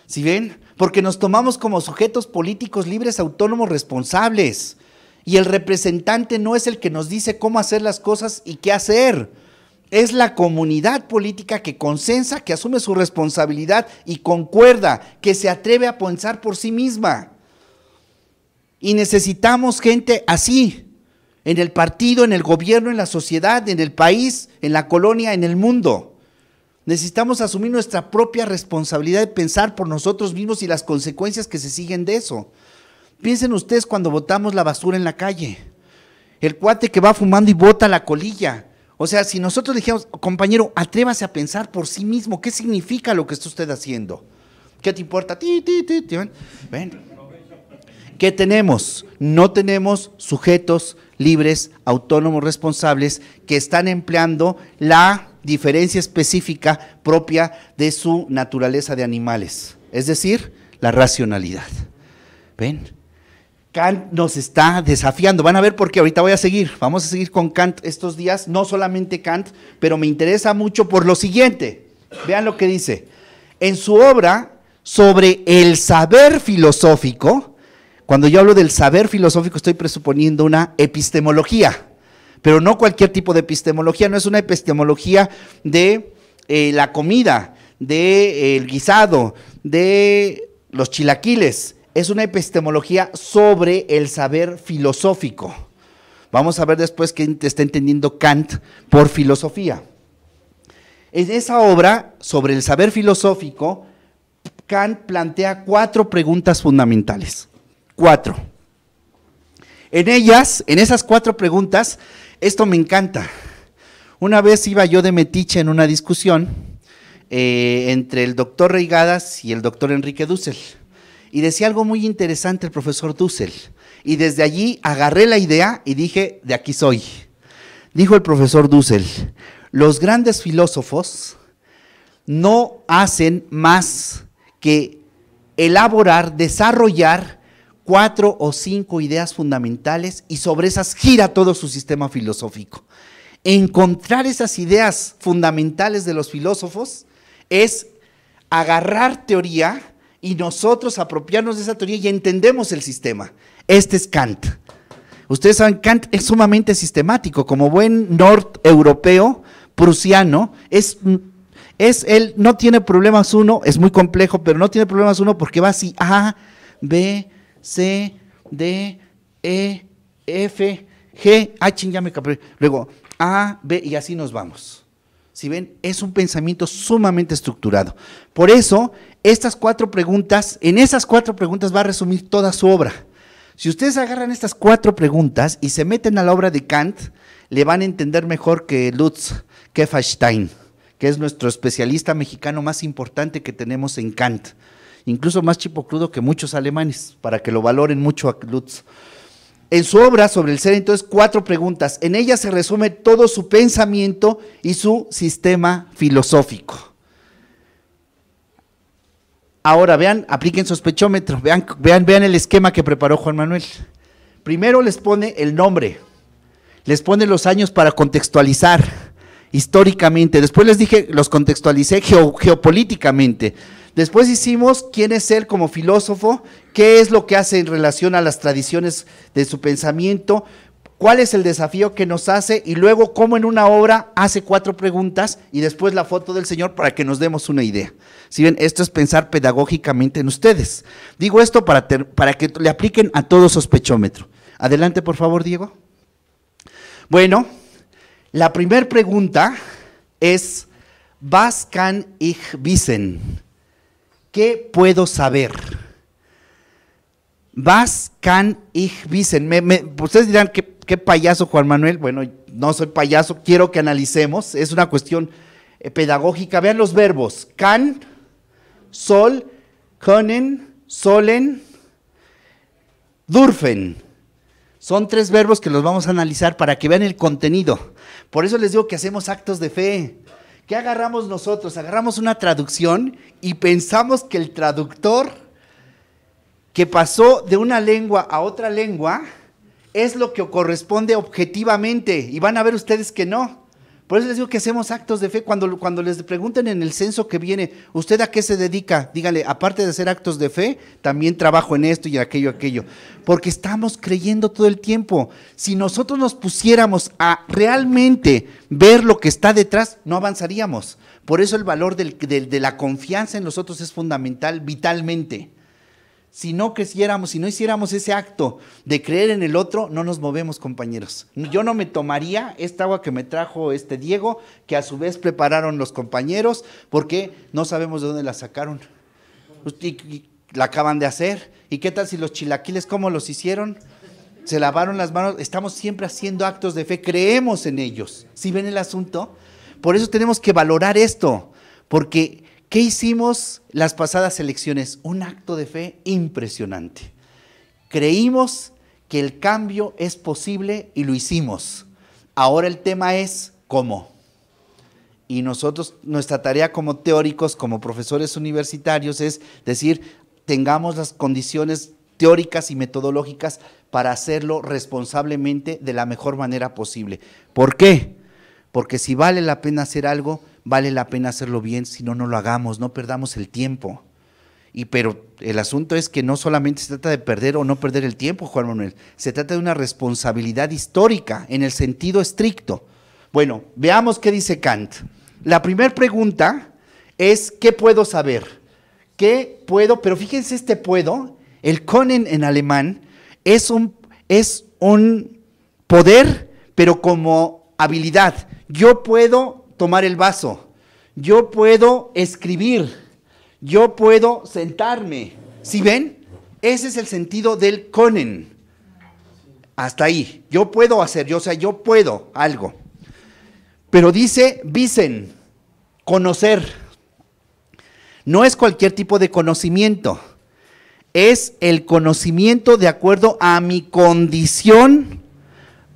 ¿si ven? Porque nos tomamos como sujetos políticos libres, autónomos, responsables. Y el representante no es el que nos dice cómo hacer las cosas y qué hacer. Es la comunidad política que consensa, que asume su responsabilidad y concuerda, que se atreve a pensar por sí misma. Y necesitamos gente así, en el partido, en el gobierno, en la sociedad, en el país, en la colonia, en el mundo. Necesitamos asumir nuestra propia responsabilidad de pensar por nosotros mismos y las consecuencias que se siguen de eso. Piensen ustedes cuando botamos la basura en la calle. El cuate que va fumando y bota la colilla. O sea, si nosotros dijéramos, compañero, atrévase a pensar por sí mismo, ¿qué significa lo que está usted haciendo? ¿Qué te importa? Ti, ti, ti, ti. Ven. ¿Qué tenemos? No tenemos sujetos libres, autónomos, responsables, que están empleando la diferencia específica propia de su naturaleza de animales, es decir, la racionalidad. ¿Ven? Kant nos está desafiando. Van a ver por qué. Ahorita voy a seguir. Vamos a seguir con Kant estos días. No solamente Kant, pero me interesa mucho por lo siguiente. Vean lo que dice. En su obra sobre el saber filosófico, cuando yo hablo del saber filosófico estoy presuponiendo una epistemología, pero no cualquier tipo de epistemología, no es una epistemología de eh, la comida, del de, eh, el guisado, de los chilaquiles, es una epistemología sobre el saber filosófico. Vamos a ver después qué está entendiendo Kant por filosofía. En esa obra sobre el saber filosófico, Kant plantea cuatro preguntas fundamentales cuatro. En ellas, en esas cuatro preguntas, esto me encanta. Una vez iba yo de metiche en una discusión eh, entre el doctor Reigadas y el doctor Enrique Dussel. Y decía algo muy interesante el profesor Dussel. Y desde allí agarré la idea y dije, de aquí soy. Dijo el profesor Dussel, los grandes filósofos no hacen más que elaborar, desarrollar cuatro o cinco ideas fundamentales y sobre esas gira todo su sistema filosófico. Encontrar esas ideas fundamentales de los filósofos es agarrar teoría y nosotros apropiarnos de esa teoría y entendemos el sistema. Este es Kant. Ustedes saben, Kant es sumamente sistemático, como buen nord-europeo, prusiano, es, es, él no tiene problemas uno, es muy complejo, pero no tiene problemas uno porque va así, A, B, C, D, E, F, G, H ah, ya Luego A, B y así nos vamos. Si ven, es un pensamiento sumamente estructurado. Por eso, estas cuatro preguntas, en esas cuatro preguntas va a resumir toda su obra. Si ustedes agarran estas cuatro preguntas y se meten a la obra de Kant, le van a entender mejor que Lutz Kefalstein, que es nuestro especialista mexicano más importante que tenemos en Kant incluso más crudo que muchos alemanes, para que lo valoren mucho a Lutz. En su obra sobre el ser, entonces, cuatro preguntas. En ella se resume todo su pensamiento y su sistema filosófico. Ahora vean, apliquen sospechómetro, vean, vean, vean el esquema que preparó Juan Manuel. Primero les pone el nombre, les pone los años para contextualizar históricamente, después les dije, los contextualicé geopolíticamente, Después hicimos quién es él como filósofo, qué es lo que hace en relación a las tradiciones de su pensamiento, cuál es el desafío que nos hace y luego cómo en una obra hace cuatro preguntas y después la foto del Señor para que nos demos una idea. Si bien esto es pensar pedagógicamente en ustedes. Digo esto para, para que le apliquen a todo sospechómetro. Adelante, por favor, Diego. Bueno, la primera pregunta es, ¿was kann ich wissen? ¿Qué puedo saber? Vas can ich wissen? ustedes dirán, ¿qué, payaso Juan Manuel? Bueno, no soy payaso, quiero que analicemos. Es una cuestión eh, pedagógica. Vean los verbos. Can, sol, können, solen, durfen. Son tres verbos que los vamos a analizar para que vean el contenido. Por eso les digo que hacemos actos de fe. ¿Qué agarramos nosotros? Agarramos una traducción y pensamos que el traductor que pasó de una lengua a otra lengua es lo que corresponde objetivamente. Y van a ver ustedes que no. Por eso les digo que hacemos actos de fe. Cuando, cuando les pregunten en el censo que viene, ¿usted a qué se dedica? Dígale, aparte de hacer actos de fe, también trabajo en esto y aquello, aquello. Porque estamos creyendo todo el tiempo. Si nosotros nos pusiéramos a realmente ver lo que está detrás, no avanzaríamos. Por eso el valor de la confianza en nosotros es fundamental vitalmente. Si no creciéramos, si no hiciéramos ese acto de creer en el otro, no nos movemos, compañeros. Yo no me tomaría esta agua que me trajo este Diego, que a su vez prepararon los compañeros, porque no sabemos de dónde la sacaron. Y, la acaban de hacer. ¿Y qué tal si los chilaquiles, cómo los hicieron? Se lavaron las manos. Estamos siempre haciendo actos de fe, creemos en ellos. ¿Sí ven el asunto? Por eso tenemos que valorar esto, porque ¿Qué hicimos las pasadas elecciones? Un acto de fe impresionante. Creímos que el cambio es posible y lo hicimos. Ahora el tema es cómo. Y nosotros, nuestra tarea como teóricos, como profesores universitarios, es decir, tengamos las condiciones teóricas y metodológicas para hacerlo responsablemente de la mejor manera posible. ¿Por qué? Porque si vale la pena hacer algo, vale la pena hacerlo bien, si no, no lo hagamos, no perdamos el tiempo. Y pero el asunto es que no solamente se trata de perder o no perder el tiempo, Juan Manuel, se trata de una responsabilidad histórica en el sentido estricto. Bueno, veamos qué dice Kant. La primera pregunta es, ¿qué puedo saber? ¿Qué puedo? Pero fíjense este puedo, el können en alemán es un, es un poder, pero como habilidad. Yo puedo tomar el vaso, yo puedo escribir, yo puedo sentarme. ¿Si ven? Ese es el sentido del conen. Hasta ahí. Yo puedo hacer, yo, o sea, yo puedo algo. Pero dice dicen conocer. No es cualquier tipo de conocimiento. Es el conocimiento de acuerdo a mi condición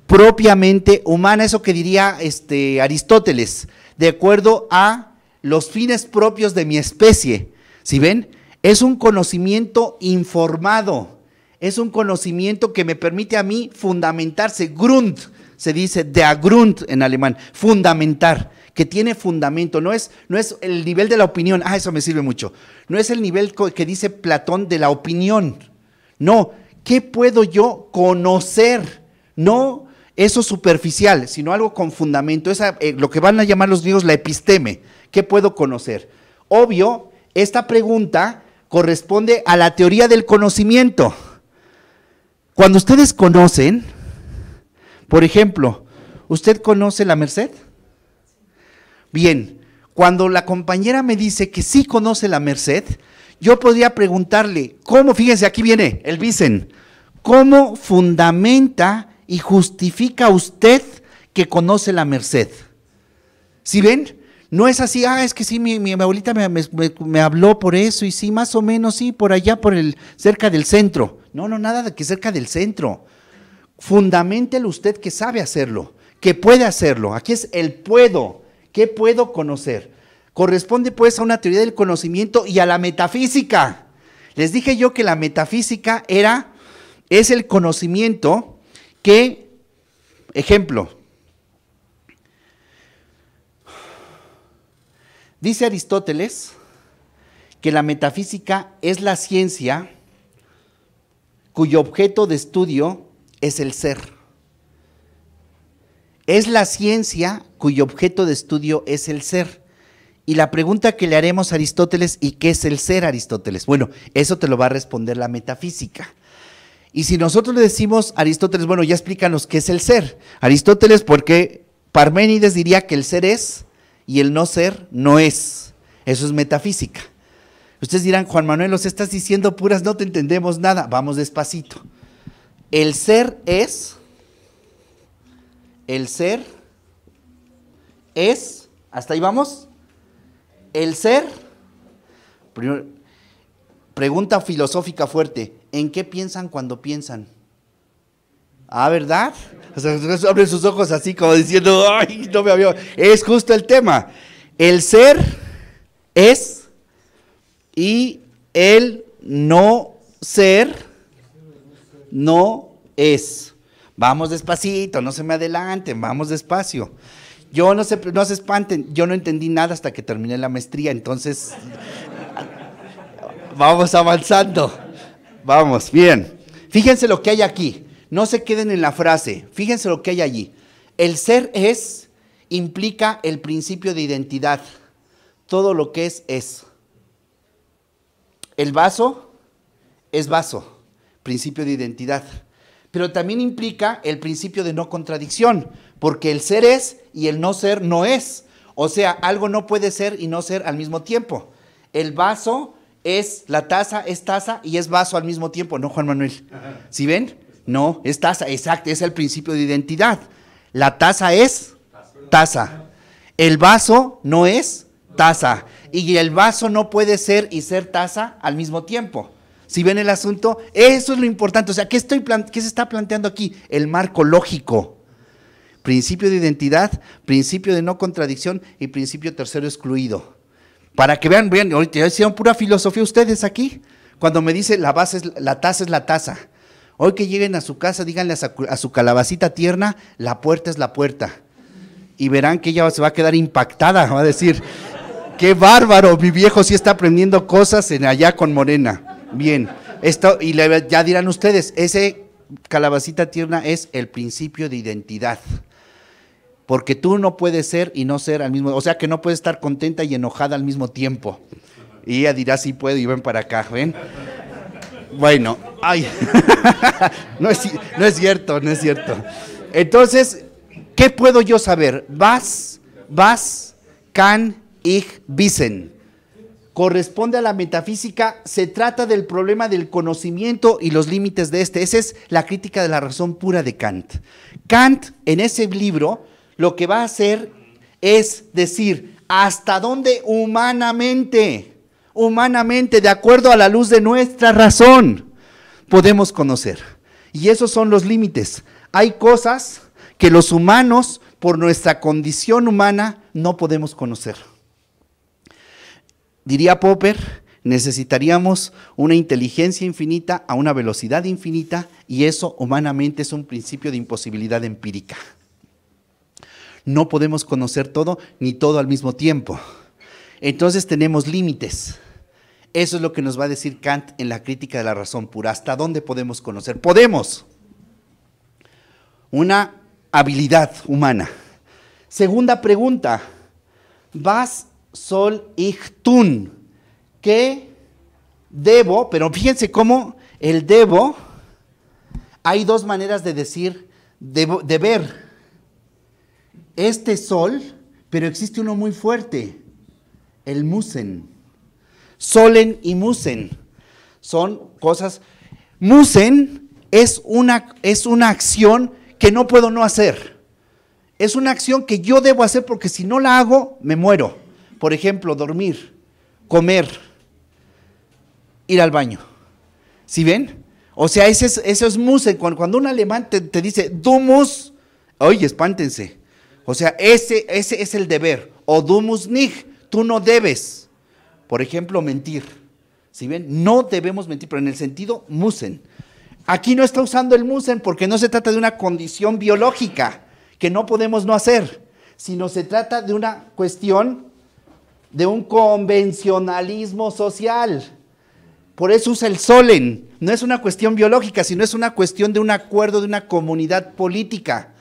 propiamente humana, eso que diría este, Aristóteles, de acuerdo a los fines propios de mi especie. Si ven, es un conocimiento informado, es un conocimiento que me permite a mí fundamentarse, Grund, se dice de Grund en alemán, fundamentar, que tiene fundamento, no es, no es el nivel de la opinión, ah, eso me sirve mucho, no es el nivel que dice Platón de la opinión, no, ¿qué puedo yo conocer? No eso superficial, sino algo con fundamento, esa, eh, lo que van a llamar los griegos la episteme, ¿qué puedo conocer? Obvio, esta pregunta corresponde a la teoría del conocimiento. Cuando ustedes conocen, por ejemplo, ¿usted conoce la Merced? Bien, cuando la compañera me dice que sí conoce la Merced, yo podría preguntarle, ¿cómo? Fíjense, aquí viene el Vicen. ¿Cómo fundamenta y justifica usted que conoce la merced. Si ven? No es así, ah, es que sí, mi, abuelita me, habló por eso y sí, más o menos, sí, por allá, por el, cerca del centro. No, no, nada de que cerca del centro. Fundamentelo usted que sabe hacerlo, que puede hacerlo. Aquí es el puedo. ¿Qué puedo conocer? Corresponde pues a una teoría del conocimiento y a la metafísica. Les dije yo que la metafísica era, es el conocimiento ¿Qué? ejemplo, dice Aristóteles que la metafísica es la ciencia cuyo objeto de estudio es el ser. Es la ciencia cuyo objeto de estudio es el ser. Y la pregunta que le haremos a Aristóteles, ¿y qué es el ser, Aristóteles? Bueno, eso te lo va a responder la metafísica. Y si nosotros le decimos a Aristóteles, bueno, ya explícanos qué es el ser. Aristóteles, porque Parménides diría que el ser es y el no ser no es. Eso es metafísica. Ustedes dirán, Juan Manuel, los estás diciendo puras, no te entendemos nada. Vamos despacito. El ser es, el ser es, hasta ahí vamos. El ser, primero, Pregunta filosófica fuerte. ¿En qué piensan cuando piensan? Ah, ¿verdad? O sea, abren sus ojos así como diciendo, ay, no me había... Es justo el tema. El ser es y el no ser no es. Vamos despacito, no se me adelanten, vamos despacio. Yo no sé, no se espanten, yo no entendí nada hasta que terminé la maestría, entonces vamos avanzando. Vamos, bien. Fíjense lo que hay aquí. No se queden en la frase. Fíjense lo que hay allí. El ser es implica el principio de identidad. Todo lo que es es. El vaso es vaso, principio de identidad. Pero también implica el principio de no contradicción, porque el ser es y el no ser no es. O sea, algo no puede ser y no ser al mismo tiempo. El vaso es la taza, es taza y es vaso al mismo tiempo, ¿no, Juan Manuel? si ven? No, es taza, exacto, es el principio de identidad. La taza es taza. El vaso no es taza. Y el vaso no puede ser y ser taza al mismo tiempo. Si ven el asunto, eso es lo importante. O sea, estoy ¿qué se está planteando aquí? El marco lógico. Principio de identidad, principio de no contradicción y principio tercero excluido. Para que vean, vean, ahorita hicieron pura filosofía ustedes aquí. Cuando me dice la base, es, la taza es la taza. Hoy que lleguen a su casa, díganle a su, calabacita tierna, la puerta es la puerta. Y verán que ella se va a quedar impactada, va a decir, qué bárbaro, mi viejo sí está aprendiendo cosas en allá con Morena. Bien, esto, y ya dirán ustedes, ese calabacita tierna es el principio de identidad porque tú no puedes ser y no ser al mismo tiempo, O sea que no puedes estar contenta y enojada al mismo tiempo. Y ella dirá, sí puedo, y ven para acá, ¿ven? Bueno, ay, no es, cierto, no es cierto. Entonces, ¿qué puedo yo saber? Vas, vas, can, ich, wissen. Corresponde a la metafísica, se trata del problema del conocimiento y los límites de este. Esa es la crítica de la razón pura de Kant. Kant, en ese libro, lo que va a hacer es decir, ¿hasta dónde humanamente, humanamente, de acuerdo a la luz de nuestra razón, podemos conocer? Y esos son los límites. Hay cosas que los humanos, por nuestra condición humana, no podemos conocer. Diría Popper, necesitaríamos una inteligencia infinita a una velocidad infinita y eso humanamente es un principio de imposibilidad empírica. No podemos conocer todo ni todo al mismo tiempo. Entonces tenemos límites. Eso es lo que nos va a decir Kant en la crítica de la razón pura. ¿Hasta dónde podemos conocer? Podemos. Una habilidad humana. Segunda pregunta. Vas sol tun? ¿Qué debo? Pero fíjense cómo el debo, hay dos maneras de decir debo, deber este sol, pero existe uno muy fuerte, el musen. Solen y musen son cosas. Musen es una, es una acción que no puedo no hacer. Es una acción que yo debo hacer porque si no la hago, me muero. Por ejemplo, dormir, comer, ir al baño. ¿Sí ven? O sea, eso es, musen. Cuando, un alemán te, dice, dumus, oye, espántense. O sea, ese, es el deber. du tú no debes. Por ejemplo, mentir. Si bien, no debemos mentir, pero en el sentido musen. Aquí no está usando el musen porque no se trata de una condición biológica que no podemos no hacer, sino se trata de una cuestión de un convencionalismo social. Por eso usa el solen. No es una cuestión biológica, sino es una cuestión de un acuerdo de una comunidad política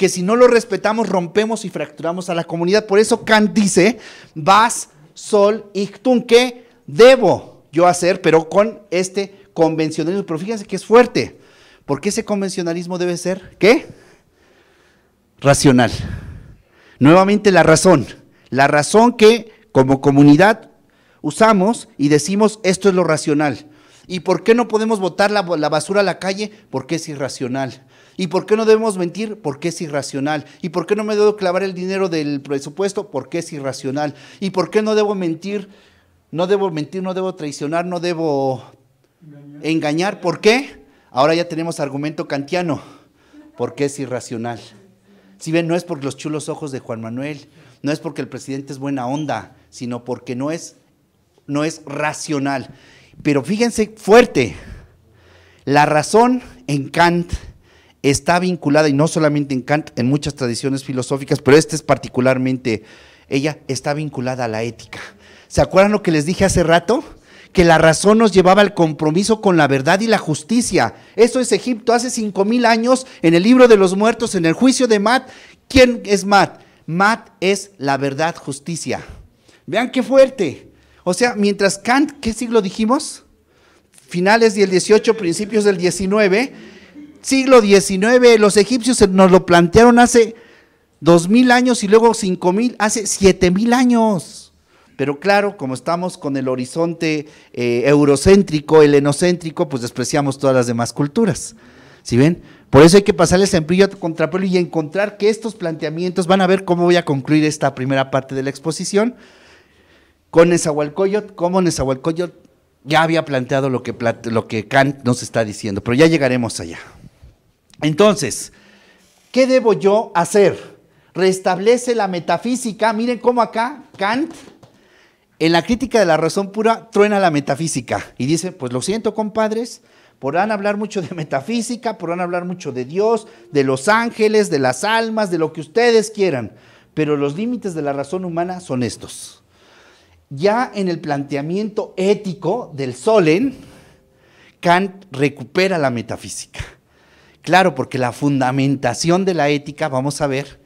que si no lo respetamos rompemos y fracturamos a la comunidad. Por eso Kant dice, vas sol ictum, qué debo yo hacer, pero con este convencionalismo. Pero fíjense que es fuerte, porque ese convencionalismo debe ser, ¿qué? Racional. Nuevamente la razón, la razón que como comunidad usamos y decimos esto es lo racional. ¿Y por qué no podemos botar la, basura a la calle? Porque es irracional. ¿Y por qué no debemos mentir? Porque es irracional. ¿Y por qué no me debo clavar el dinero del presupuesto? Porque es irracional. ¿Y por qué no debo mentir? No debo mentir, no debo traicionar, no debo engañar. ¿Por qué? Ahora ya tenemos argumento kantiano. Porque es irracional. Si ven, no es por los chulos ojos de Juan Manuel, no es porque el presidente es buena onda, sino porque no es, no es racional. Pero fíjense fuerte, la razón en Kant está vinculada, y no solamente en Kant, en muchas tradiciones filosóficas, pero esta es particularmente, ella está vinculada a la ética. ¿Se acuerdan lo que les dije hace rato? Que la razón nos llevaba al compromiso con la verdad y la justicia. Eso es Egipto hace cinco mil años, en el libro de los muertos, en el juicio de Matt. ¿Quién es Matt? Matt es la verdad, justicia. Vean qué fuerte. O sea, mientras Kant, ¿qué siglo dijimos? Finales del 18, principios del 19 siglo XIX, los egipcios nos lo plantearon hace 2000 mil años y luego cinco mil, hace siete mil años. Pero claro, como estamos con el horizonte eh, eurocéntrico, eurocéntrico, helenocéntrico, pues despreciamos todas las demás culturas. ¿Sí ven? Por eso hay que pasarles a contra pelo y encontrar que estos planteamientos van a ver cómo voy a concluir esta primera parte de la exposición con Nezahualcóyotl, cómo Nezahualcóyotl ya había planteado lo que, lo que Kant nos está diciendo, pero ya llegaremos allá. Entonces, ¿qué debo yo hacer? Restablece la metafísica. Miren cómo acá Kant, en la crítica de la razón pura, truena la metafísica y dice, pues lo siento compadres, podrán hablar mucho de metafísica, podrán hablar mucho de Dios, de los ángeles, de las almas, de lo que ustedes quieran, pero los límites de la razón humana son estos. Ya en el planteamiento ético del Solen, Kant recupera la metafísica Claro, porque la fundamentación de la ética, vamos a ver,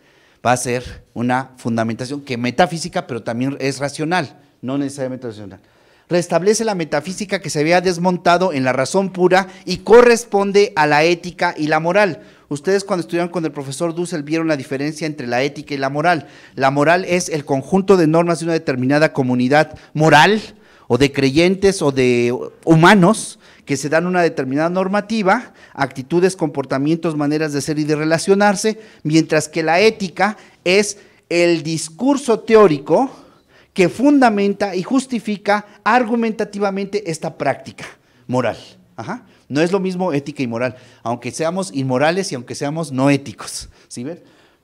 va a ser una fundamentación que metafísica, pero también es racional, no necesariamente racional. Restablece la metafísica que se había desmontado en la razón pura y corresponde a la ética y la moral. Ustedes cuando estudiaron con el profesor Dussel vieron la diferencia entre la ética y la moral. La moral es el conjunto de normas de una determinada comunidad moral o de creyentes o de humanos que se dan una determinada normativa, actitudes, comportamientos, maneras de ser y de relacionarse, mientras que la ética es el discurso teórico que fundamenta y justifica argumentativamente esta práctica moral. No es lo mismo ética y moral, aunque seamos inmorales y aunque seamos no éticos. ¿Sí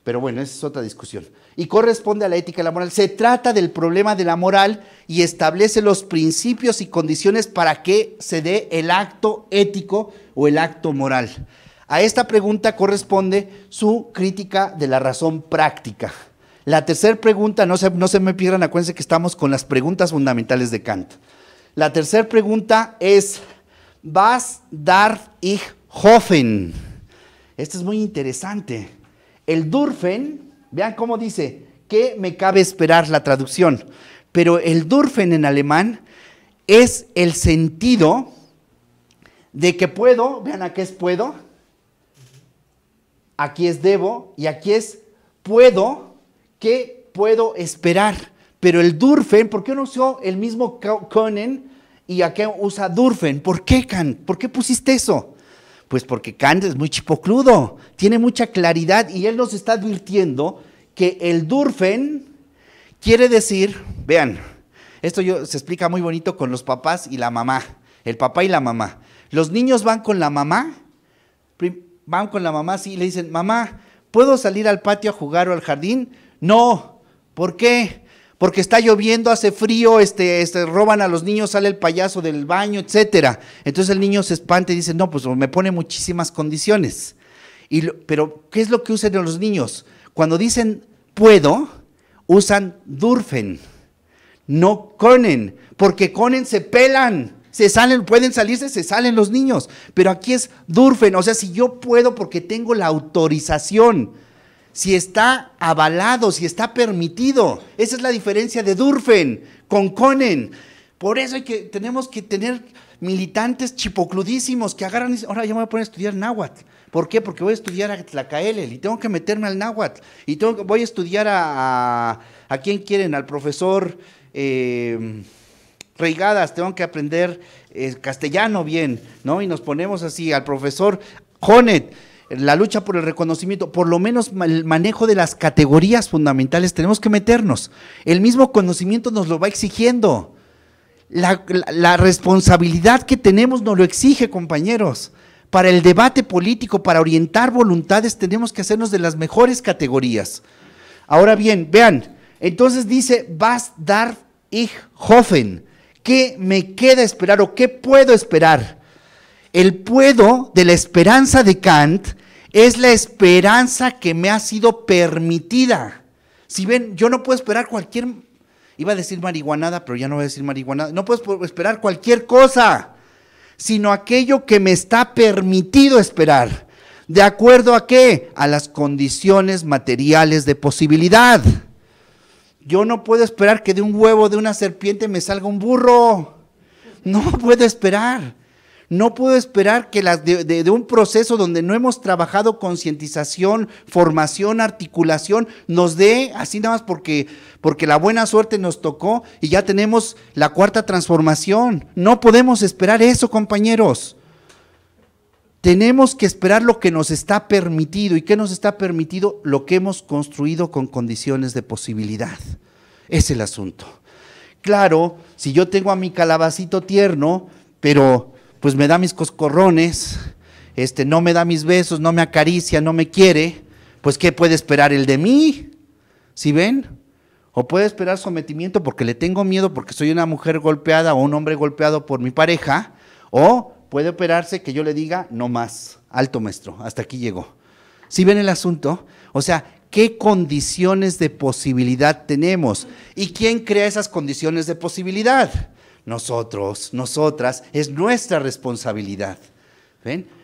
Pero bueno, esa es otra discusión y corresponde a la ética y la moral. Se trata del problema de la moral y establece los principios y condiciones para que se dé el acto ético o el acto moral. A esta pregunta corresponde su crítica de la razón práctica. La tercera pregunta, no se, no se me pierdan, acuérdense que estamos con las preguntas fundamentales de Kant. La tercera pregunta es, ¿vas dar ich hoffen? Esto es muy interesante. El Durfen Vean cómo dice, que me cabe esperar la traducción? Pero el Durfen en alemán es el sentido de que puedo, vean aquí es puedo, aquí es debo y aquí es puedo, que puedo esperar. Pero el Durfen, ¿por qué no usó el mismo können y aquí usa Durfen? ¿Por qué, Can? ¿Por qué pusiste eso? Pues porque Kant es muy chipocludo, tiene mucha claridad y él nos está advirtiendo que el Durfen quiere decir, vean, esto se explica muy bonito con los papás y la mamá, el papá y la mamá. Los niños van con la mamá, van con la mamá sí, y le dicen, mamá, ¿puedo salir al patio a jugar o al jardín? No, ¿por qué? porque está lloviendo, hace frío, este, este, roban a los niños, sale el payaso del baño, etcétera. Entonces el niño se espanta y dice, no, pues me pone muchísimas condiciones. Y pero, ¿qué es lo que usan los niños? Cuando dicen puedo, usan durfen, no conen, porque conen se pelan. Se salen, pueden salirse, se salen los niños. Pero aquí es durfen, o sea, si yo puedo porque tengo la autorización si está avalado, si está permitido. Esa es la diferencia de Durfen con Conen. Por eso hay que, tenemos que tener militantes chipocludísimos que agarran y dicen, ahora yo me voy a poner a estudiar náhuatl. ¿Por qué? Porque voy a estudiar a Tlacaelel y tengo que meterme al náhuatl. Y tengo voy a estudiar a, a, quién quieren, al profesor em, Reigadas, tengo que aprender eh, castellano bien, ¿no? Y nos ponemos así, al profesor Jonet la lucha por el reconocimiento, por lo menos el manejo de las categorías fundamentales, tenemos que meternos. El mismo conocimiento nos lo va exigiendo. La, responsabilidad que tenemos nos lo exige, compañeros. Para el debate político, para orientar voluntades, tenemos que hacernos de las mejores categorías. Ahora bien, vean, entonces dice, vas dar ich hoffen. ¿Qué me queda esperar o qué puedo esperar? El puedo de la esperanza de Kant es la esperanza que me ha sido permitida. Si ven, yo no puedo esperar cualquier, iba a decir marihuanada, pero ya no voy a decir marihuanada, no puedo esperar cualquier cosa, sino aquello que me está permitido esperar. ¿De acuerdo a qué? A las condiciones materiales de posibilidad. Yo no puedo esperar que de un huevo de una serpiente me salga un burro. No puedo esperar. No puedo esperar que las de, un proceso donde no hemos trabajado concientización, formación, articulación, nos dé así nada más porque, porque la buena suerte nos tocó y ya tenemos la cuarta transformación. No podemos esperar eso, compañeros. Tenemos que esperar lo que nos está permitido. ¿Y qué nos está permitido? Lo que hemos construido con condiciones de posibilidad. Es el asunto. Claro, si yo tengo a mi calabacito tierno, pero pues me da mis coscorrones, este, no me da mis besos, no me acaricia, no me quiere, pues ¿qué puede esperar el de mí? ¿Sí ven? O puede esperar sometimiento porque le tengo miedo, porque soy una mujer golpeada o un hombre golpeado por mi pareja, o puede operarse que yo le diga, no más, alto maestro, hasta aquí llegó. ¿Sí ven el asunto? O sea, ¿qué condiciones de posibilidad tenemos? ¿Y quién crea esas condiciones de posibilidad? nosotros, nosotras, es nuestra responsabilidad.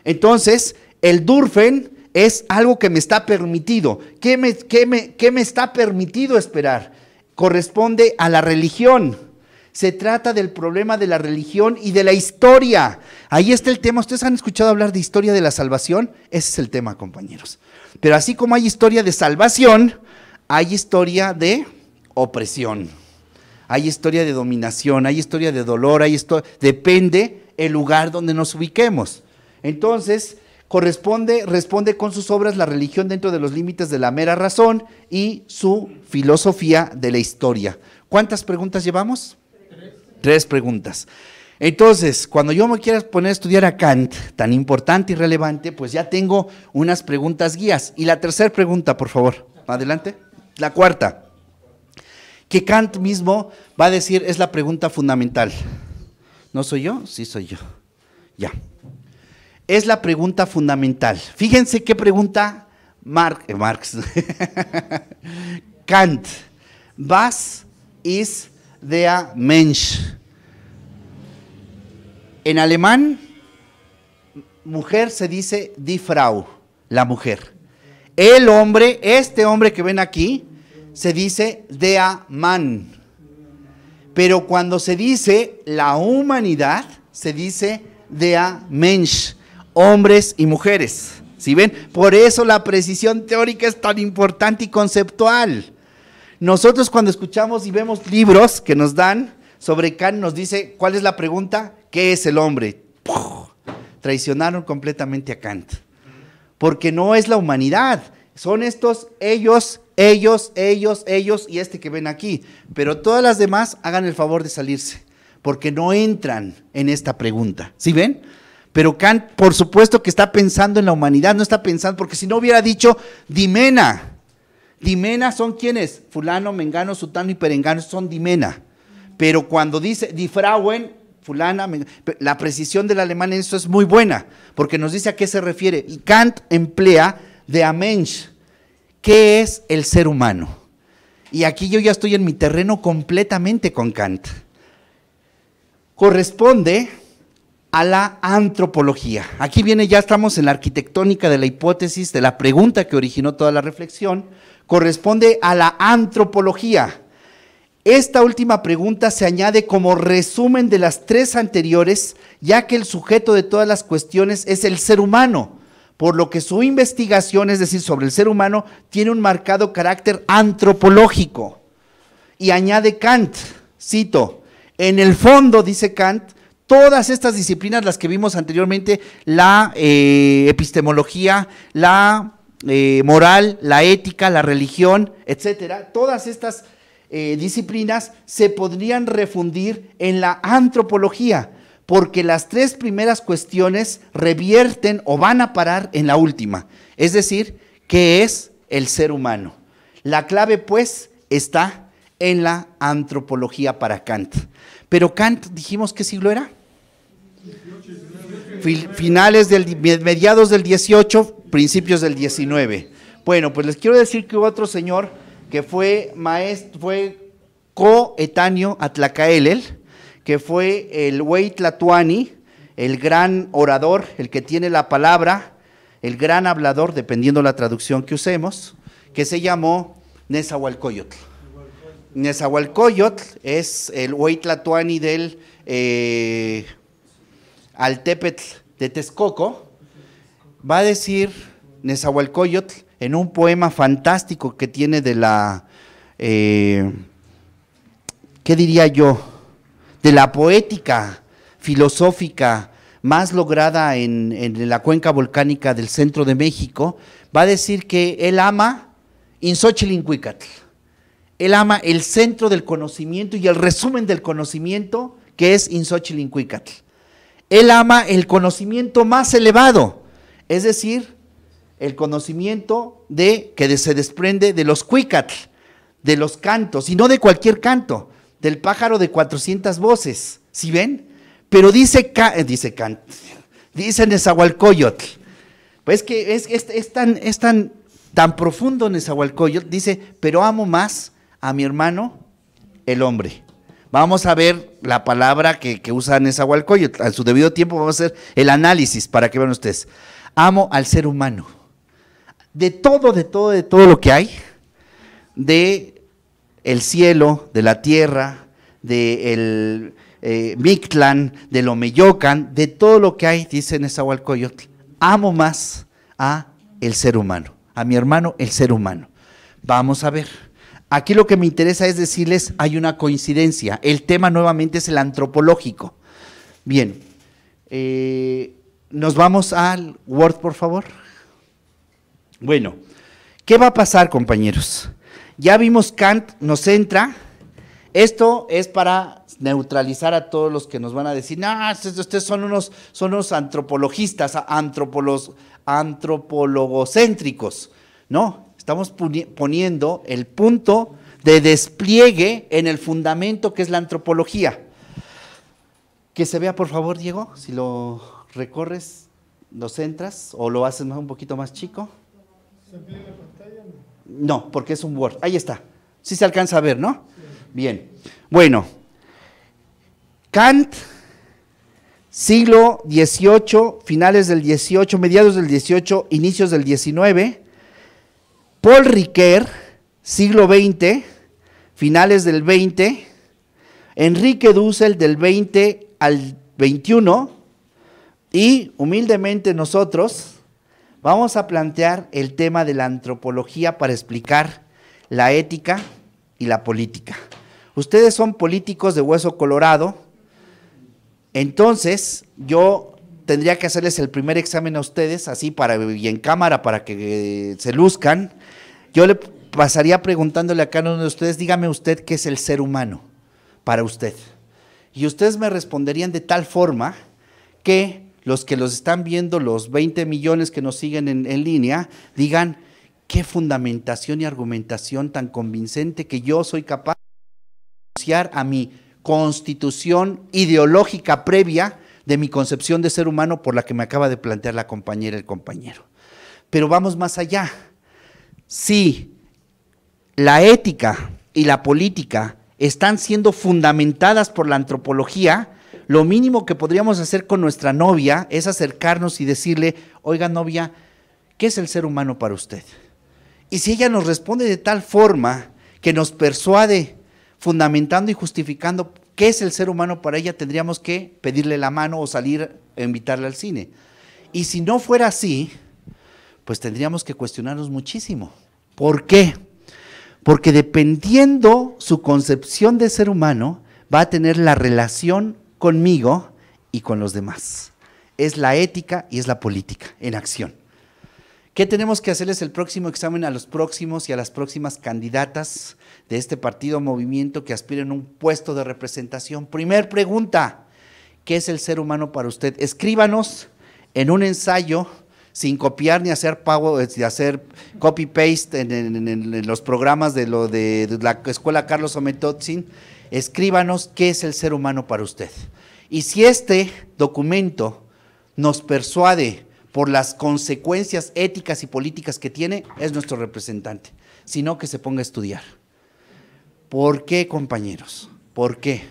Entonces, el Durfen es algo que me está permitido. me, qué me está permitido esperar? Corresponde a la religión. Se trata del problema de la religión y de la historia. Ahí está el tema. ¿Ustedes han escuchado hablar de historia de la salvación? Ese es el tema, compañeros. Pero así como hay historia de salvación, hay historia de opresión hay historia de dominación, hay historia de dolor, hay esto. depende el lugar donde nos ubiquemos. Entonces, corresponde, responde con sus obras la religión dentro de los límites de la mera razón y su filosofía de la historia. ¿Cuántas preguntas llevamos? Tres. Tres preguntas. Entonces, cuando yo me quiera poner a estudiar a Kant, tan importante y relevante, pues ya tengo unas preguntas guías. Y la tercera pregunta, por favor. Adelante. La cuarta que Kant mismo va a decir es la pregunta fundamental. ¿No soy yo? Sí soy yo. Ya. Es la pregunta fundamental. Fíjense qué pregunta Marx. Eh, Kant. Was ist der Mensch? En alemán, mujer se dice die Frau, la mujer. El hombre, este hombre que ven aquí, se dice man, Pero cuando se dice la humanidad, se dice mens hombres y mujeres. ¿Sí ven? Por eso la precisión teórica es tan importante y conceptual. Nosotros cuando escuchamos y vemos libros que nos dan sobre Kant, nos dice, ¿cuál es la pregunta? ¿Qué es el hombre? Traicionaron completamente a Kant. Porque no es la humanidad, son estos ellos ellos, ellos, ellos y este que ven aquí. Pero todas las demás hagan el favor de salirse, porque no entran en esta pregunta. ¿Sí ven? Pero Kant, por supuesto que está pensando en la humanidad, no está pensando, porque si no hubiera dicho, dimena. Dimena son quienes, fulano, mengano, sutano y perengano, son dimena. Pero cuando dice difrauen, fulana, la precisión del alemán en eso es muy buena, porque nos dice a qué se refiere. Kant emplea de amensch, ¿Qué es el ser humano? Y aquí yo ya estoy en mi terreno completamente con Kant. Corresponde a la antropología. Aquí viene, ya estamos en la arquitectónica de la hipótesis, de la pregunta que originó toda la reflexión, corresponde a la antropología. Esta última pregunta se añade como resumen de las tres anteriores, ya que el sujeto de todas las cuestiones es el ser humano por lo que su investigación, es decir, sobre el ser humano, tiene un marcado carácter antropológico. Y añade Kant, cito, en el fondo, dice Kant, todas estas disciplinas, las que vimos anteriormente, la eh, epistemología, la eh, moral, la ética, la religión, etcétera, todas estas eh, disciplinas se podrían refundir en la antropología, porque las tres primeras cuestiones revierten o van a parar en la última, es decir, ¿qué es el ser humano? La clave pues está en la antropología para Kant. Pero Kant, dijimos qué siglo era? Finales del, mediados del 18, principios del 19. Bueno, pues les quiero decir que hubo otro señor que fue maestro, fue coetáneo a Tlacaelel, que fue el Huey el gran orador, el que tiene la palabra, el gran hablador, dependiendo la traducción que usemos, que se llamó Nezahualcóyotl. Nezahualcóyotl es el Huey del eh, Altepetl de Texcoco. Va a decir Nezahualcóyotl en un poema fantástico que tiene de la, eh, ¿qué diría yo? de la poética filosófica más lograda en, la cuenca volcánica del centro de México, va a decir que él ama Insochilincuicatl. Él ama el centro del conocimiento y el resumen del conocimiento que es Insochilincuicatl. Él ama el conocimiento más elevado, es decir, el conocimiento de que se desprende de los cuicatl, de los cantos, y no de cualquier canto, del pájaro de 400 voces, ¿sí ven? Pero dice, eh, dice, dice pues que es, es, tan, es tan, tan profundo Nezahualcoyot. dice, pero amo más a mi hermano el hombre. Vamos a ver la palabra que, que usa Nezahualcoyot. a su debido tiempo vamos a hacer el análisis para que vean ustedes. Amo al ser humano. De todo, de todo, de todo lo que hay, de el cielo, de la tierra, del de eh, Mictlán, lo meyocan de todo lo que hay, dice Nezahualcóyotl. Amo más a el ser humano, a mi hermano el ser humano. Vamos a ver. Aquí lo que me interesa es decirles, hay una coincidencia. El tema nuevamente es el antropológico. Bien, eh, nos vamos al Word, por favor. Bueno, ¿qué va a pasar, compañeros? Ya vimos Kant nos entra. Esto es para neutralizar a todos los que nos van a decir, no, ustedes son unos, son unos antropologistas, antropólogos antropologocéntricos. No, estamos poniendo el punto de despliegue en el fundamento que es la antropología. Que se vea, por favor, Diego, si lo recorres, nos entras, o lo haces un poquito más chico. No, porque es un Word. Ahí está. Sí se alcanza a ver, ¿no? Bien. Bueno, Kant, siglo XVIII, finales del XVIII, mediados del XVIII, inicios del XIX. Paul Riquet, siglo XX, finales del XX. Enrique Dussel, del XX al XXI. Y humildemente nosotros, Vamos a plantear el tema de la antropología para explicar la ética y la política. Ustedes son políticos de hueso colorado, entonces yo tendría que hacerles el primer examen a ustedes, así para y en cámara, para que eh, se luzcan. Yo le pasaría preguntándole a uno de ustedes, dígame usted qué es el ser humano para usted. Y ustedes me responderían de tal forma que los que los están viendo, los 20 millones que nos siguen en, línea, digan, qué fundamentación y argumentación tan convincente que yo soy capaz de renunciar a mi constitución ideológica previa de mi concepción de ser humano por la que me acaba de plantear la compañera, el compañero. Pero vamos más allá. Si la ética y la política están siendo fundamentadas por la antropología, lo mínimo que podríamos hacer con nuestra novia es acercarnos y decirle, oiga novia, ¿qué es el ser humano para usted? Y si ella nos responde de tal forma que nos persuade, fundamentando y justificando qué es el ser humano para ella, tendríamos que pedirle la mano o salir a invitarla al cine. Y si no fuera así, pues tendríamos que cuestionarnos muchísimo. ¿Por qué? Porque dependiendo su concepción de ser humano, va a tener la relación conmigo y con los demás. Es la ética y es la política en acción. ¿Qué tenemos que hacerles el próximo examen a los próximos y a las próximas candidatas de este partido o movimiento que aspiren a un puesto de representación? Primer pregunta, ¿qué es el ser humano para usted? Escríbanos en un ensayo sin copiar ni hacer pago, eh, hacer copy paste en, los programas de lo de, la escuela Carlos Ometotsin escríbanos qué es el ser humano para usted. Y si este documento nos persuade por las consecuencias éticas y políticas que tiene, es nuestro representante, sino que se ponga a estudiar. ¿Por qué, compañeros? ¿Por qué?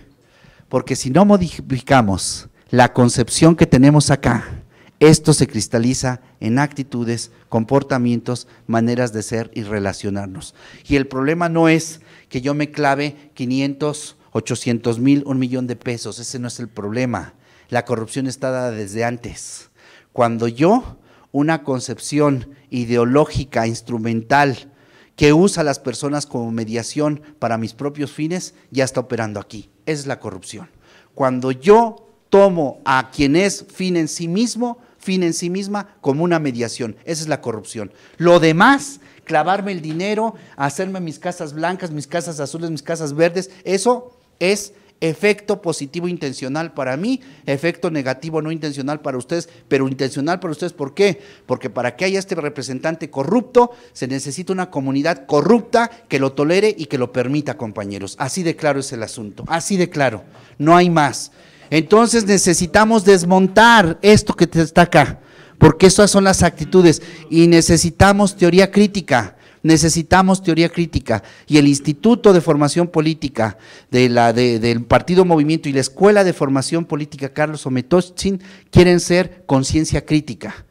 Porque si no modificamos la concepción que tenemos acá, esto se cristaliza en actitudes, comportamientos, maneras de ser y relacionarnos. Y el problema no es que yo me clave 500, 800 mil, un millón de pesos. Ese no es el problema. La corrupción está dada desde antes. Cuando yo, una concepción ideológica, instrumental, que usa a las personas como mediación para mis propios fines, ya está operando aquí. Esa es la corrupción. Cuando yo tomo a quien es fin en sí mismo fin en sí misma como una mediación. Esa es la corrupción. Lo demás, clavarme el dinero, hacerme mis casas blancas, mis casas azules, mis casas verdes, eso es efecto positivo intencional para mí, efecto negativo no intencional para ustedes, pero intencional para ustedes, ¿por qué? Porque para que haya este representante corrupto, se necesita una comunidad corrupta que lo tolere y que lo permita, compañeros. Así de claro es el asunto, así de claro, no hay más. Entonces necesitamos desmontar esto que está acá, porque esas son las actitudes y necesitamos teoría crítica. Necesitamos teoría crítica y el Instituto de Formación Política de la, del Partido Movimiento y la Escuela de Formación Política Carlos Ometochin quieren ser conciencia crítica.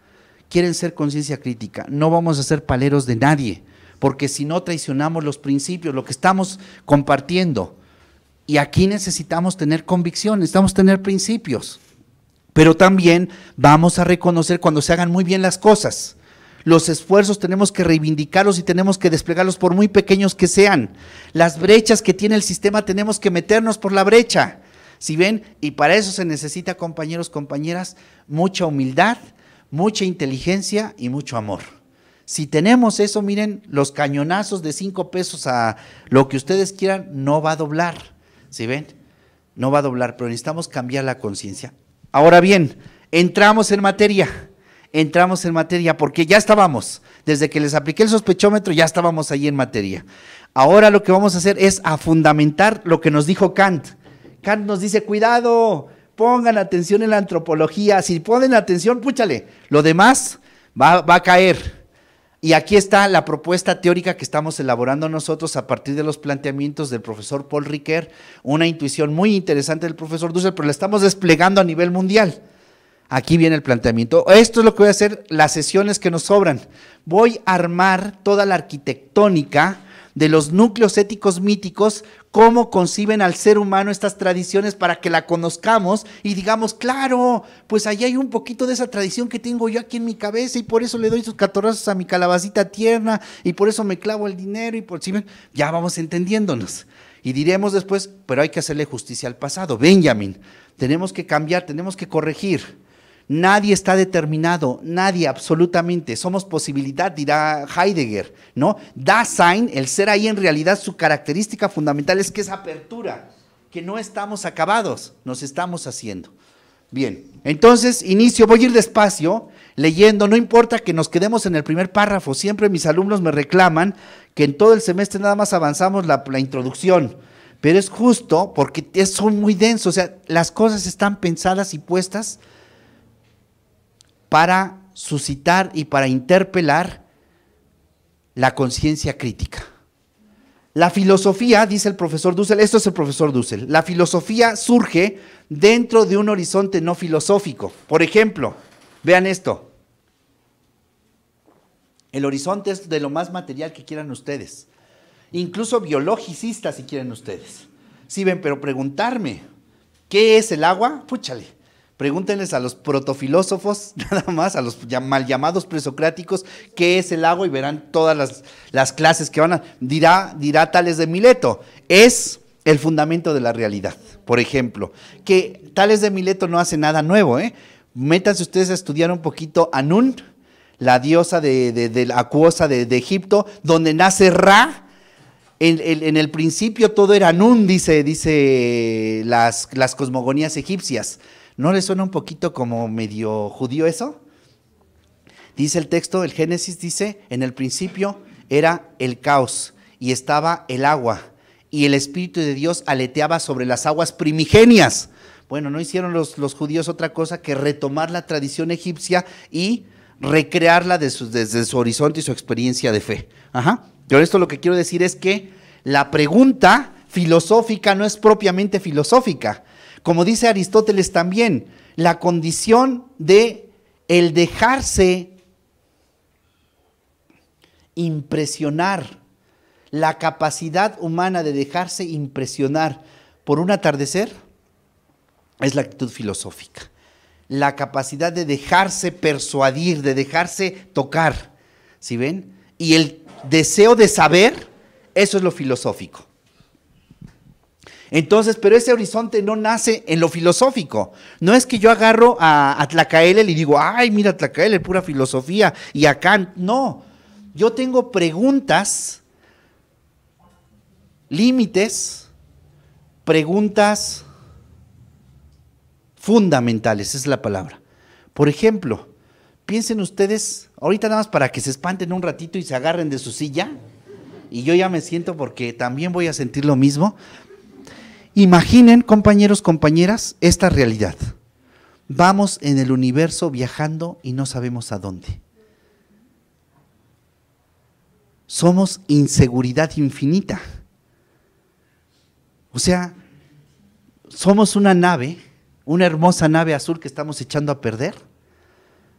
Quieren ser conciencia crítica. No vamos a ser paleros de nadie, porque si no traicionamos los principios, lo que estamos compartiendo. Y aquí necesitamos tener convicción, necesitamos tener principios. Pero también vamos a reconocer cuando se hagan muy bien las cosas. Los esfuerzos tenemos que reivindicarlos y tenemos que desplegarlos por muy pequeños que sean. Las brechas que tiene el sistema tenemos que meternos por la brecha. Si ven, y para eso se necesita, compañeros, compañeras, mucha humildad, mucha inteligencia y mucho amor. Si tenemos eso, miren, los cañonazos de cinco pesos a lo que ustedes quieran no va a doblar ¿Sí ven? No va a doblar, pero necesitamos cambiar la conciencia. Ahora bien, entramos en materia. Entramos en materia porque ya estábamos. Desde que les apliqué el sospechómetro ya estábamos ahí en materia. Ahora lo que vamos a hacer es a fundamentar lo que nos dijo Kant. Kant nos dice, cuidado, pongan atención en la antropología. Si ponen atención, púchale, lo demás va, va a caer. Y aquí está la propuesta teórica que estamos elaborando nosotros a partir de los planteamientos del profesor Paul Riquet, una intuición muy interesante del profesor Dussel, pero la estamos desplegando a nivel mundial. Aquí viene el planteamiento. Esto es lo que voy a hacer las sesiones que nos sobran. Voy a armar toda la arquitectónica de los núcleos éticos míticos, cómo conciben al ser humano estas tradiciones para que la conozcamos y digamos, claro, pues ahí hay un poquito de esa tradición que tengo yo aquí en mi cabeza y por eso le doy sus catorrazos a mi calabacita tierna y por eso me clavo el dinero y por si ven, ya vamos entendiéndonos. Y diremos después, pero hay que hacerle justicia al pasado. Benjamin, tenemos que cambiar, tenemos que corregir. Nadie está determinado, nadie absolutamente. Somos posibilidad, dirá Heidegger, ¿no? Dasein, el ser ahí en realidad su característica fundamental es que es apertura, que no estamos acabados, nos estamos haciendo. Bien, entonces inicio, voy a ir despacio leyendo, no importa que nos quedemos en el primer párrafo, siempre mis alumnos me reclaman que en todo el semestre nada más avanzamos la, la introducción pero es justo porque son muy densos, o sea, las cosas están pensadas y puestas para suscitar y para interpelar la conciencia crítica. La filosofía, dice el profesor Dussel, esto es el profesor Dussel, la filosofía surge dentro de un horizonte no filosófico. Por ejemplo, vean esto. El horizonte es de lo más material que quieran ustedes, incluso biologicistas, si quieren ustedes. Si sí, ven, pero preguntarme, ¿qué es el agua? Púchale, Pregúntenles a los protofilósofos, nada más, a los mal llamados presocráticos, qué es el agua y verán todas las, clases que van a. Dirá, dirá Tales de Mileto, es el fundamento de la realidad. Por ejemplo, que Tales de Mileto no hace nada nuevo, ¿eh? Métanse ustedes a estudiar un poquito Anun, la diosa de, la acuosa de, Egipto, donde nace Ra. En, el principio todo era Anun, dice, dice las, las cosmogonías egipcias. ¿No le suena un poquito como medio judío eso? Dice el texto, el Génesis dice, en el principio era el caos y estaba el agua y el Espíritu de Dios aleteaba sobre las aguas primigenias. Bueno, no hicieron los, los judíos otra cosa que retomar la tradición egipcia y recrearla desde su horizonte y su experiencia de fe. Ajá. Pero esto lo que quiero decir es que la pregunta filosófica no es propiamente filosófica, como dice Aristóteles también, la condición de el dejarse impresionar, la capacidad humana de dejarse impresionar por un atardecer es la actitud filosófica, la capacidad de dejarse persuadir, de dejarse tocar, ¿sí ven? Y el deseo de saber, eso es lo filosófico. Entonces, pero ese horizonte no nace en lo filosófico. No es que yo agarro a, a y digo, ay, mira, Tlacael, pura filosofía, y a Kant. No, yo tengo preguntas, límites, preguntas fundamentales, es la palabra. Por ejemplo, piensen ustedes, ahorita nada más para que se espanten un ratito y se agarren de su silla, y yo ya me siento porque también voy a sentir lo mismo. Imaginen, compañeros, compañeras, esta realidad. Vamos en el universo viajando y no sabemos a dónde. Somos inseguridad infinita. O sea, somos una nave, una hermosa nave azul que estamos echando a perder.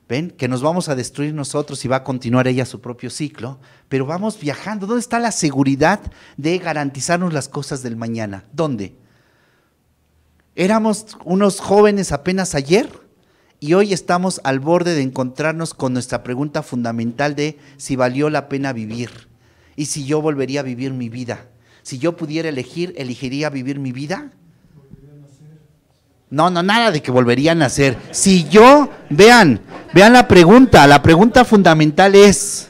¿Ven? Que nos vamos a destruir nosotros y va a continuar ella su propio ciclo, pero vamos viajando. ¿Dónde está la seguridad de garantizarnos las cosas del mañana? ¿Dónde? Éramos unos jóvenes apenas ayer y hoy estamos al borde de encontrarnos con nuestra pregunta fundamental de si valió la pena vivir y si yo volvería a vivir mi vida. Si yo pudiera elegir, ¿elegiría vivir mi vida? No, no, nada de que volverían a nacer. Si yo, vean, vean la pregunta, la pregunta fundamental es,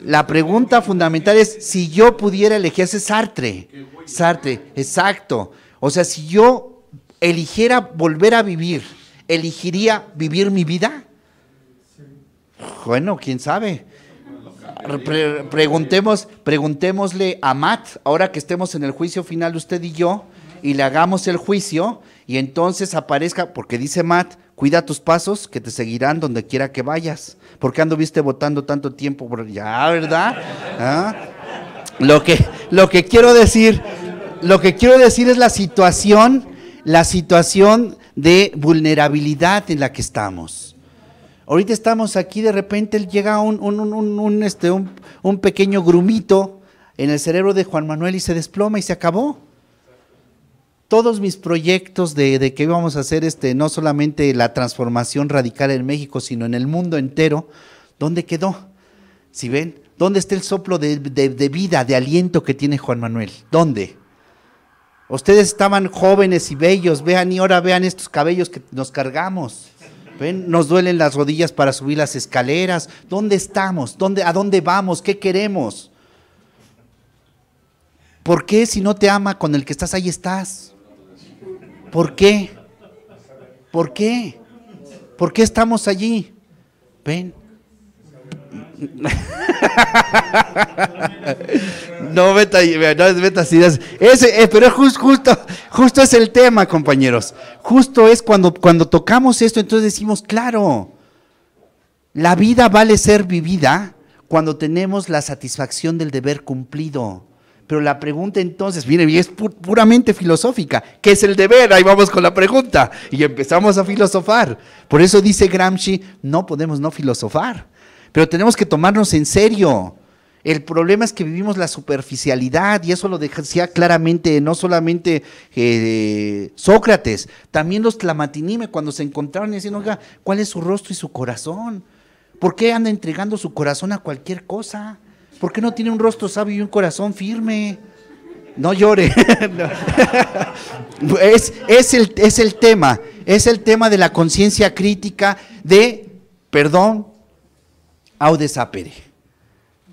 la pregunta fundamental es, si yo pudiera elegir, ese Sartre, Sartre, exacto, o sea, si yo eligiera volver a vivir, ¿elegiría vivir mi vida? Bueno, quién sabe. preguntemos, preguntémosle a Matt, ahora que estemos en el juicio final usted y yo, y le hagamos el juicio, y entonces aparezca, porque dice Matt, cuida tus pasos, que te seguirán donde quiera que vayas. porque anduviste votando tanto tiempo? Ya, ¿verdad? ¿Ah? Lo, que, lo que quiero decir lo que quiero decir es la situación, la situación de vulnerabilidad en la que estamos. Ahorita estamos aquí, de repente llega un, este, un, un, pequeño grumito en el cerebro de Juan Manuel y se desploma y se acabó. Todos mis proyectos de, que íbamos a hacer este, no solamente la transformación radical en México, sino en el mundo entero, ¿dónde quedó? Si ven, ¿dónde está el soplo de vida, de aliento que tiene Juan Manuel? ¿Dónde? Ustedes estaban jóvenes y bellos, vean y ahora vean estos cabellos que nos cargamos. ¿Ven? Nos duelen las rodillas para subir las escaleras. ¿Dónde estamos? ¿Dónde, ¿A dónde vamos? ¿Qué queremos? ¿Por qué si no te ama con el que estás ahí estás? ¿Por qué? ¿Por qué? ¿Por qué estamos allí? ¿Ven? no, beta, ideas, Ese, eh, pero justo, justo es el tema, compañeros. Justo es cuando, cuando tocamos esto, entonces decimos, claro, la vida vale ser vivida cuando tenemos la satisfacción del deber cumplido. Pero la pregunta entonces, mire, es puramente filosófica. ¿Qué es el deber? Ahí vamos con la pregunta. Y empezamos a filosofar. Por eso dice Gramsci, no podemos no filosofar. Pero tenemos que tomarnos en serio. El problema es que vivimos la superficialidad y eso lo decía claramente no solamente eh, Sócrates, también los Tlamatinime cuando se encontraron y decían, oiga, ¿cuál es su rostro y su corazón? ¿Por qué anda entregando su corazón a cualquier cosa? ¿Por qué no tiene un rostro sabio y un corazón firme? No llore. el, es el tema, es el tema de la conciencia crítica de, perdón, Audes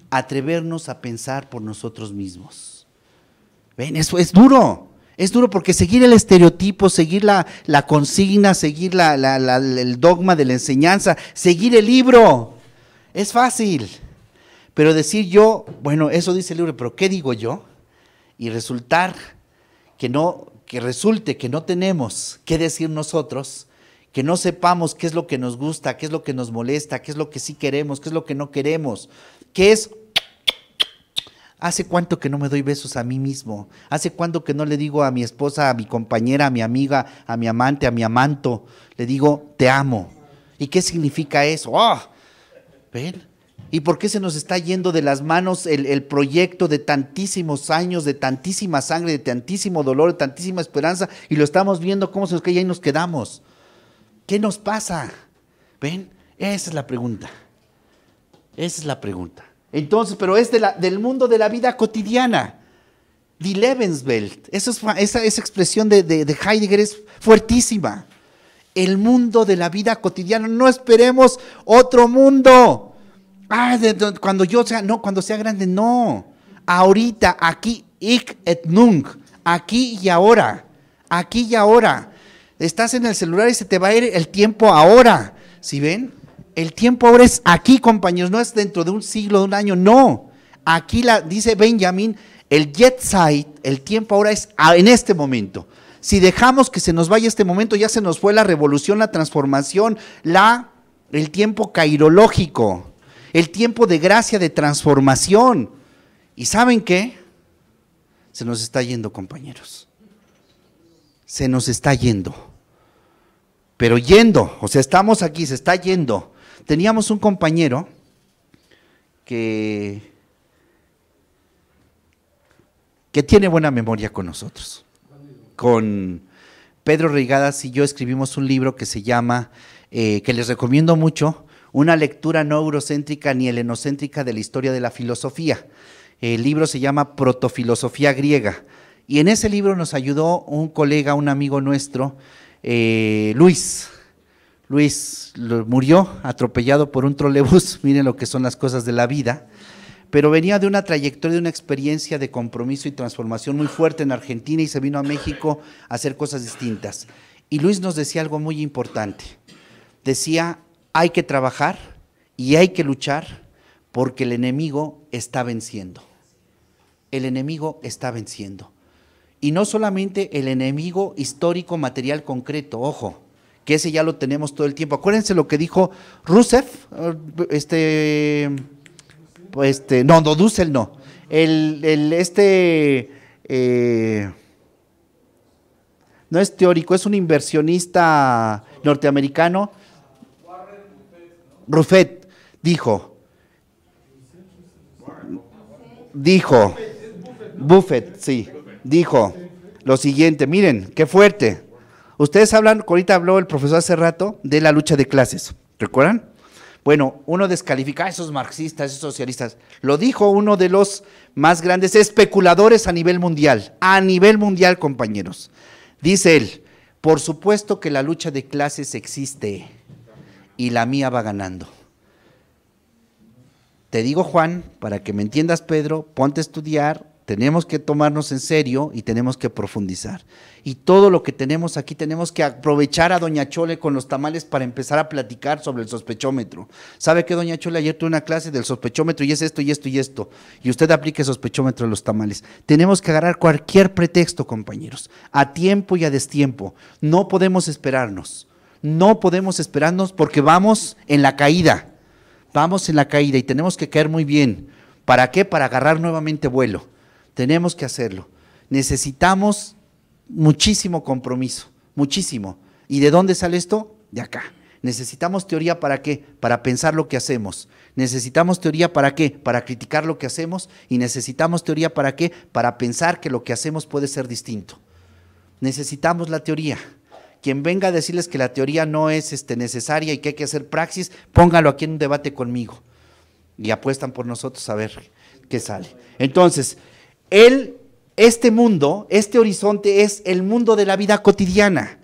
Atrevernos a pensar por nosotros mismos. Ven, eso es duro. Es duro porque seguir el estereotipo, seguir la, consigna, seguir el dogma de la enseñanza, seguir el libro, es fácil. Pero decir yo, bueno, eso dice el libro, pero ¿qué digo yo? Y resultar que no, que resulte que no tenemos que decir nosotros, que no sepamos qué es lo que nos gusta, qué es lo que nos molesta, qué es lo que sí queremos, qué es lo que no queremos, qué es... ¿Hace cuánto que no me doy besos a mí mismo? ¿Hace cuánto que no le digo a mi esposa, a mi compañera, a mi amiga, a mi amante, a mi amanto? Le digo, te amo. ¿Y qué significa eso? ¡Ah! ¿Y por qué se nos está yendo de las manos el, el, proyecto de tantísimos años, de tantísima sangre, de tantísimo dolor, de tantísima esperanza? Y lo estamos viendo cómo se nos cae y ahí nos quedamos. ¿Qué nos pasa? ¿Ven? Esa es la pregunta. Esa es la pregunta. Entonces, pero es del mundo de la vida cotidiana. Die Lebenswelt. Eso es, esa, expresión de, Heidegger es fuertísima. El mundo de la vida cotidiana. No esperemos otro mundo. Ah, cuando yo sea, no, cuando sea grande, no. Ahorita, aquí, ik et nunc. Aquí y ahora. Aquí y ahora. Estás en el celular y se te va a ir el tiempo ahora. si ven? El tiempo ahora es aquí, compañeros, no es dentro de un siglo, de un año, no. Aquí la, dice Benjamin, el jet site, el tiempo ahora es en este momento. Si dejamos que se nos vaya este momento, ya se nos fue la revolución, la transformación, la, el tiempo cairológico, el tiempo de gracia, de transformación. ¿Y saben qué? Se nos está yendo, compañeros. Se nos está yendo pero yendo, o sea, estamos aquí, se está yendo. Teníamos un compañero que, que tiene buena memoria con nosotros. Con Pedro Rigadas y yo escribimos un libro que se llama, eh, que les recomiendo mucho, Una lectura no eurocéntrica ni helenocéntrica de la historia de la filosofía. El libro se llama Protofilosofía griega. Y en ese libro nos ayudó un colega, un amigo nuestro, eh, Luis. Luis murió atropellado por un trolebús, miren lo que son las cosas de la vida, pero venía de una trayectoria, de una experiencia de compromiso y transformación muy fuerte en Argentina y se vino a México a hacer cosas distintas. Y Luis nos decía algo muy importante. Decía, hay que trabajar y hay que luchar porque el enemigo está venciendo. El enemigo está venciendo. Y no solamente el enemigo histórico material concreto, ojo, que ese ya lo tenemos todo el tiempo. Acuérdense lo que dijo Rusev, eh, este, este no, no, Dussel no, el, este, eh, no es teórico, es un inversionista norteamericano, Ruffet, dijo, dijo, Buffett, sí dijo lo siguiente, miren, qué fuerte. Ustedes hablan, ahorita habló el profesor hace rato, de la lucha de clases, ¿recuerdan? Bueno, uno descalifica a esos marxistas, esos socialistas. Lo dijo uno de los más grandes especuladores a nivel mundial, a nivel mundial, compañeros. Dice él, por supuesto que la lucha de clases existe y la mía va ganando. Te digo, Juan, para que me entiendas, Pedro, ponte a estudiar, tenemos que tomarnos en serio y tenemos que profundizar. Y todo lo que tenemos aquí tenemos que aprovechar a Doña Chole con los tamales para empezar a platicar sobre el sospechómetro. ¿Sabe qué, Doña Chole ayer tuvo una clase del sospechómetro y es esto y esto y esto? Y usted aplique sospechómetro a los tamales. Tenemos que agarrar cualquier pretexto, compañeros, a tiempo y a destiempo. No podemos esperarnos. No podemos esperarnos porque vamos en la caída. Vamos en la caída y tenemos que caer muy bien. ¿Para qué? Para agarrar nuevamente vuelo. Tenemos que hacerlo. Necesitamos muchísimo compromiso, muchísimo. ¿Y de dónde sale esto? De acá. Necesitamos teoría para qué? Para pensar lo que hacemos. Necesitamos teoría para qué? Para criticar lo que hacemos. Y necesitamos teoría para qué? Para pensar que lo que hacemos puede ser distinto. Necesitamos la teoría. Quien venga a decirles que la teoría no es este, necesaria y que hay que hacer praxis, póngalo aquí en un debate conmigo. Y apuestan por nosotros a ver qué sale. Entonces, él, este mundo, este horizonte es el mundo de la vida cotidiana.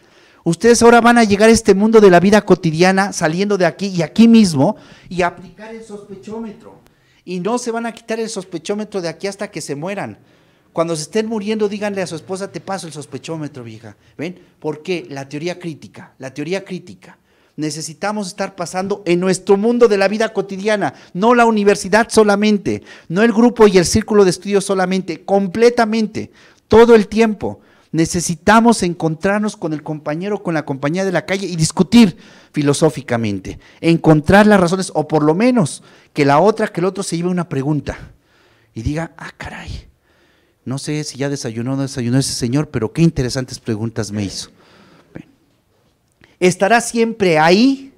Ustedes ahora van a llegar a este mundo de la vida cotidiana saliendo de aquí y aquí mismo y aplicar el sospechómetro. Y no se van a quitar el sospechómetro de aquí hasta que se mueran. Cuando se estén muriendo, díganle a su esposa, te paso el sospechómetro, vieja. ¿Ven? qué? la teoría crítica, la teoría crítica necesitamos estar pasando en nuestro mundo de la vida cotidiana, no la universidad solamente, no el grupo y el círculo de estudio solamente, completamente, todo el tiempo. Necesitamos encontrarnos con el compañero, con la compañía de la calle y discutir filosóficamente, encontrar las razones, o por lo menos que la otra, que el otro se lleve una pregunta y diga, ah, caray, no sé si ya desayunó o no desayunó ese señor, pero qué interesantes preguntas me hizo estará siempre ahí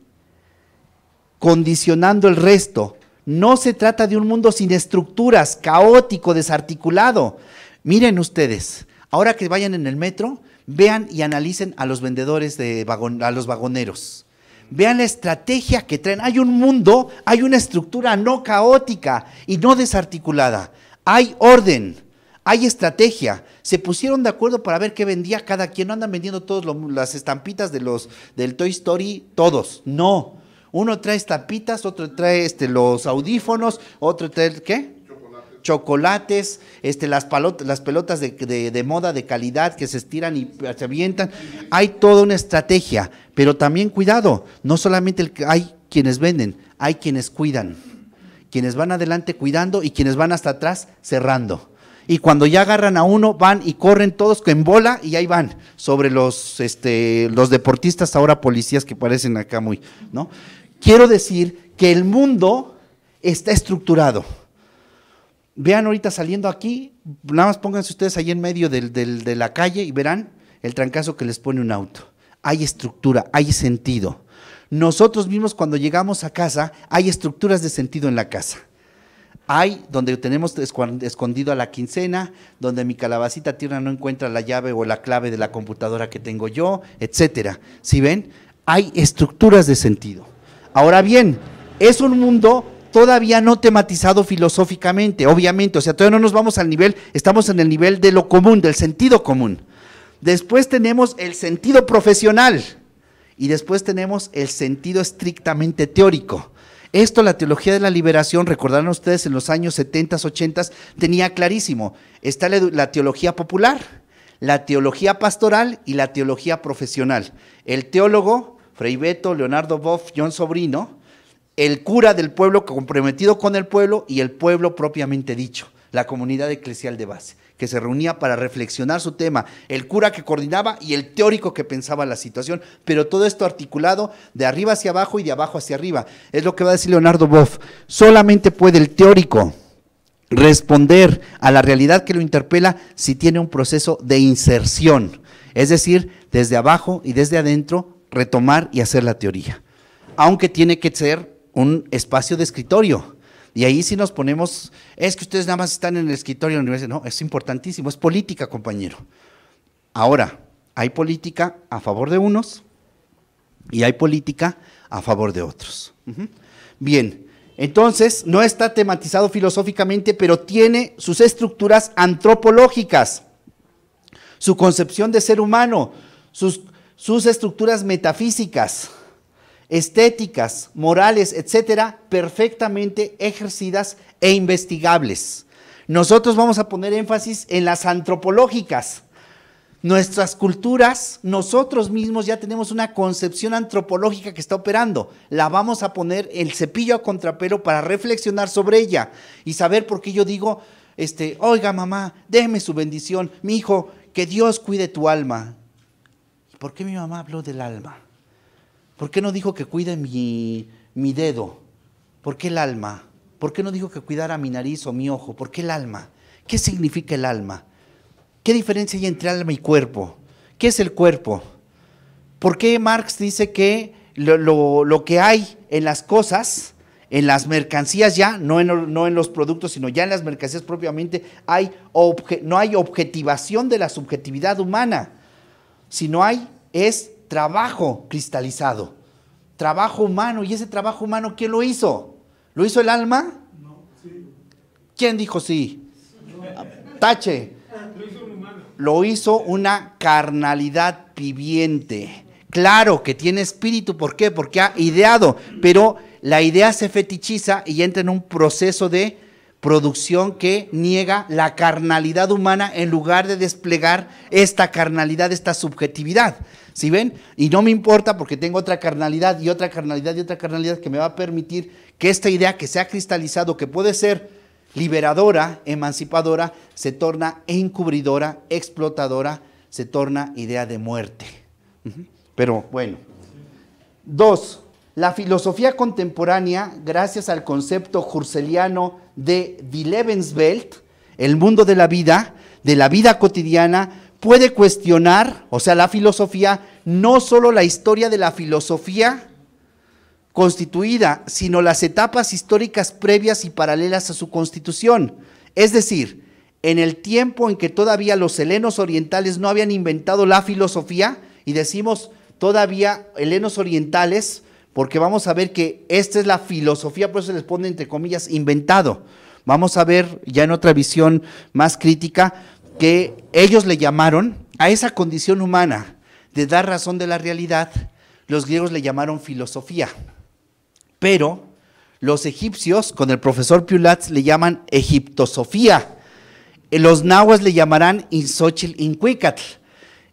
condicionando el resto. No se trata de un mundo sin estructuras, caótico, desarticulado. Miren ustedes, ahora que vayan en el metro, vean y analicen a los vendedores de a los vagoneros. Vean la estrategia que traen. Hay un mundo, hay una estructura no caótica y no desarticulada. Hay orden, hay estrategia, se pusieron de acuerdo para ver qué vendía cada quien. No andan vendiendo todas las estampitas de los, del Toy Story, todos. No. Uno trae estampitas, otro trae este, los audífonos, otro trae, ¿qué? Chocolates, Chocolates este, las, las pelotas de, moda de calidad que se estiran y se avientan. Hay toda una estrategia, pero también cuidado, no solamente el, hay quienes venden, hay quienes cuidan, quienes van adelante cuidando y quienes van hasta atrás cerrando y cuando ya agarran a uno, van y corren todos en bola y ahí van sobre los, este, los deportistas, ahora policías que parecen acá muy, ¿no? Quiero decir que el mundo está estructurado. Vean ahorita saliendo aquí, nada más pónganse ustedes ahí en medio del, de la calle y verán el trancazo que les pone un auto. Hay estructura, hay sentido. Nosotros mismos cuando llegamos a casa, hay estructuras de sentido en la casa. Hay donde tenemos escondido a la quincena, donde mi calabacita tierna no encuentra la llave o la clave de la computadora que tengo yo, etcétera. Si ven, hay estructuras de sentido. Ahora bien, es un mundo todavía no tematizado filosóficamente, obviamente, o sea, todavía no nos vamos al nivel, estamos en el nivel de lo común, del sentido común. Después tenemos el sentido profesional y después tenemos el sentido estrictamente teórico. Esto la teología de la liberación, recordarán ustedes, en los años 70, 80 tenía clarísimo. Está la, teología popular, la teología pastoral y la teología profesional. El teólogo, Frei Beto, Leonardo Boff, John Sobrino, el cura del pueblo comprometido con el pueblo y el pueblo propiamente dicho, la comunidad eclesial de base que se reunía para reflexionar su tema, el cura que coordinaba y el teórico que pensaba la situación, pero todo esto articulado de arriba hacia abajo y de abajo hacia arriba. Es lo que va a decir Leonardo Boff. Solamente puede el teórico responder a la realidad que lo interpela si tiene un proceso de inserción, es decir, desde abajo y desde adentro retomar y hacer la teoría, aunque tiene que ser un espacio de escritorio y ahí sí nos ponemos, es que ustedes nada más están en el escritorio de la universidad. No, es importantísimo, es política, compañero. Ahora, hay política a favor de unos y hay política a favor de otros. Bien, entonces no está tematizado filosóficamente, pero tiene sus estructuras antropológicas, su concepción de ser humano, sus, sus estructuras metafísicas estéticas, morales, etcétera, perfectamente ejercidas e investigables. Nosotros vamos a poner énfasis en las antropológicas. Nuestras culturas, nosotros mismos ya tenemos una concepción antropológica que está operando. La vamos a poner el cepillo a contrapelo para reflexionar sobre ella y saber por qué yo digo, este, oiga mamá, déjeme su bendición, mi hijo, que Dios cuide tu alma. ¿Por qué mi mamá habló del alma? ¿Por qué no dijo que cuide mi, dedo? ¿Por qué el alma? ¿Por qué no dijo que cuidara mi nariz o mi ojo? ¿Por qué el alma? ¿Qué significa el alma? ¿Qué diferencia hay entre alma y cuerpo? ¿Qué es el cuerpo? ¿Por qué Marx dice que lo, que hay en las cosas, en las mercancías ya, no en, no en, los productos, sino ya en las mercancías propiamente, hay no hay objetivación de la subjetividad humana, sino hay es trabajo cristalizado, trabajo humano. ¿Y ese trabajo humano quién lo hizo? ¿Lo hizo el alma? No, ¿Quién dijo sí? Tache. Lo hizo, lo hizo una carnalidad viviente. Claro que tiene espíritu, ¿por qué? Porque ha ideado, pero la idea se fetichiza y entra en un proceso de Producción que niega la carnalidad humana en lugar de desplegar esta carnalidad, esta subjetividad. ¿Sí ven? Y no me importa porque tengo otra carnalidad y otra carnalidad y otra carnalidad que me va a permitir que esta idea que se ha cristalizado, que puede ser liberadora, emancipadora, se torna encubridora, explotadora, se torna idea de muerte. Pero bueno. Dos, la filosofía contemporánea, gracias al concepto jurseliano de Die Lebenswelt, el mundo de la vida, de la vida cotidiana, puede cuestionar, o sea, la filosofía, no solo la historia de la filosofía constituida, sino las etapas históricas previas y paralelas a su constitución. Es decir, en el tiempo en que todavía los helenos orientales no habían inventado la filosofía, y decimos todavía helenos orientales, porque vamos a ver que esta es la filosofía, por eso les pone entre comillas inventado. Vamos a ver ya en otra visión más crítica que ellos le llamaron a esa condición humana de dar razón de la realidad, los griegos le llamaron filosofía. Pero los egipcios, con el profesor Piulatz, le llaman egiptosofía. Eh, los nahuas le llamarán insochil incuicatl.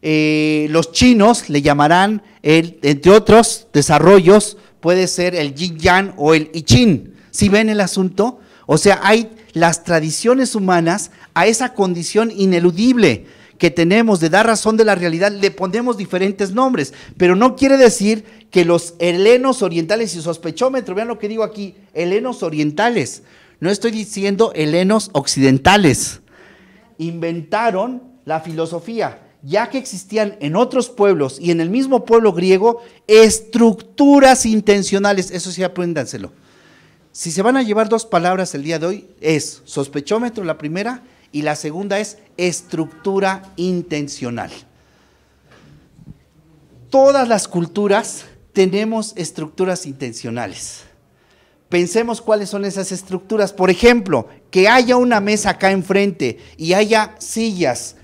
Eh, los chinos le llamarán, entre otros desarrollos, puede ser el yin yang o el I Ching. si ven el asunto? O sea, hay las tradiciones humanas a esa condición ineludible que tenemos de dar razón de la realidad, le ponemos diferentes nombres, pero no quiere decir que los helenos orientales, y sospechómetro, vean lo que digo aquí, helenos orientales, no estoy diciendo helenos occidentales, inventaron la filosofía, ya que existían en otros pueblos y en el mismo pueblo griego estructuras intencionales. Eso sí, apréndanselo. Si se van a llevar dos palabras el día de hoy, es sospechómetro la primera y la segunda es estructura intencional. Todas las culturas tenemos estructuras intencionales. Pensemos cuáles son esas estructuras. Por ejemplo, que haya una mesa acá enfrente y haya sillas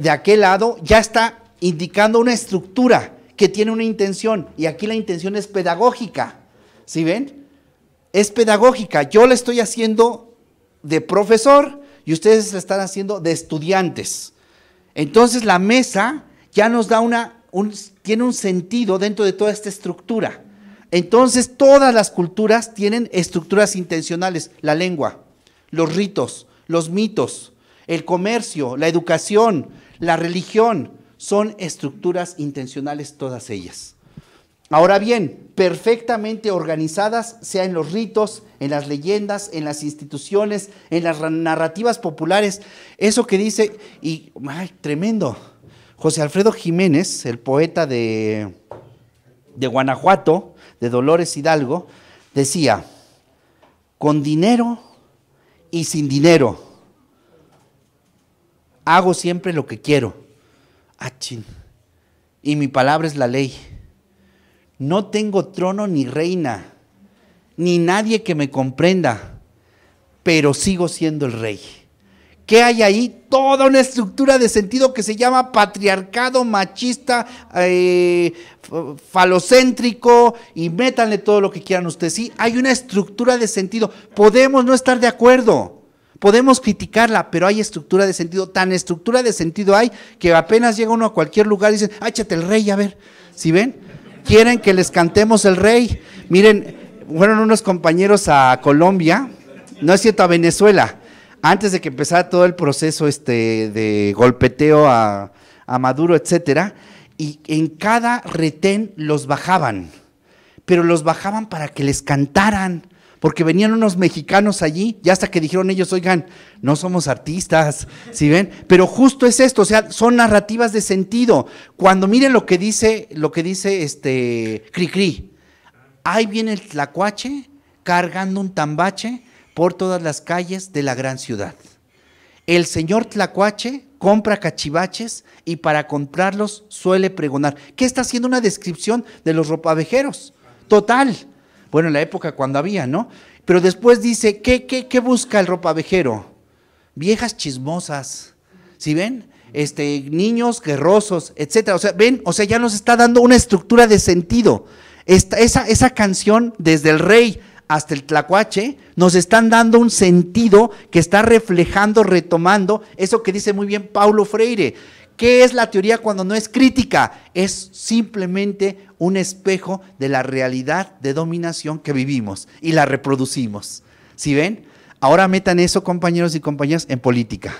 de aquel lado ya está indicando una estructura que tiene una intención y aquí la intención es pedagógica. ¿si ven? Es pedagógica. Yo la estoy haciendo de profesor y ustedes la están haciendo de estudiantes. Entonces la mesa ya nos da una, tiene un sentido dentro de toda esta estructura. Entonces todas las culturas tienen estructuras intencionales, la lengua, los ritos, los mitos, el comercio, la educación, la religión son estructuras intencionales todas ellas. Ahora bien, perfectamente organizadas, sea en los ritos, en las leyendas, en las instituciones, en las narrativas populares, eso que dice, y ay, tremendo, José Alfredo Jiménez, el poeta de, de Guanajuato, de Dolores Hidalgo, decía, con dinero y sin dinero hago siempre lo que quiero. Achín. Ah, y mi palabra es la ley. No tengo trono ni reina, ni nadie que me comprenda, pero sigo siendo el rey. ¿Qué hay ahí? Toda una estructura de sentido que se llama patriarcado, machista, eh, falocéntrico, y métanle todo lo que quieran ustedes. Sí, hay una estructura de sentido. Podemos no estar de acuerdo podemos criticarla, pero hay estructura de sentido, tan estructura de sentido hay que apenas llega uno a cualquier lugar y dicen, áchate ah, el rey, a ver, si ven? Quieren que les cantemos el rey. Miren, fueron unos compañeros a Colombia, no es cierto, a Venezuela, antes de que empezara todo el proceso este de golpeteo a, a Maduro, etcétera, y en cada retén los bajaban, pero los bajaban para que les cantaran porque venían unos mexicanos allí, y hasta que dijeron ellos, oigan, no somos artistas, ¿si ven? Pero justo es esto, o sea, son narrativas de sentido. Cuando miren lo que dice, lo que dice este Cricri, ahí viene el tlacuache cargando un tambache por todas las calles de la gran ciudad. El señor tlacuache compra cachivaches y para comprarlos suele pregonar. ¿Qué está haciendo una descripción de los ropavejeros? Total. Bueno, en la época cuando había, ¿no? Pero después dice, ¿qué, qué, qué busca el ropavejero? Viejas chismosas, ¿sí ven? Este, niños guerrosos, etcétera. O sea, ven, o sea, ya nos está dando una estructura de sentido. Esta, esa, esa canción, desde el rey hasta el tlacuache, nos están dando un sentido que está reflejando, retomando eso que dice muy bien Paulo Freire, ¿Qué es la teoría cuando no es crítica? Es simplemente un espejo de la realidad de dominación que vivimos y la reproducimos. ¿Sí ven? Ahora metan eso, compañeros y compañeras, en política,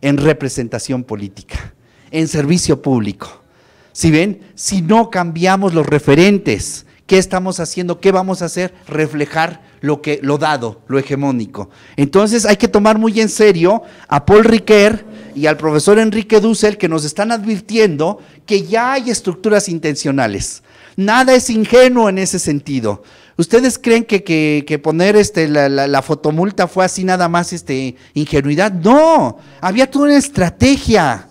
en representación política, en servicio público. Si ¿Sí ven, si no cambiamos los referentes, ¿Qué estamos haciendo? ¿Qué vamos a hacer? Reflejar lo, que, lo dado, lo hegemónico. Entonces hay que tomar muy en serio a Paul Riquet y al profesor Enrique Dussel que nos están advirtiendo que ya hay estructuras intencionales. Nada es ingenuo en ese sentido. ¿Ustedes creen que, poner este, la, fotomulta fue así nada más este, ingenuidad? No, había toda una estrategia.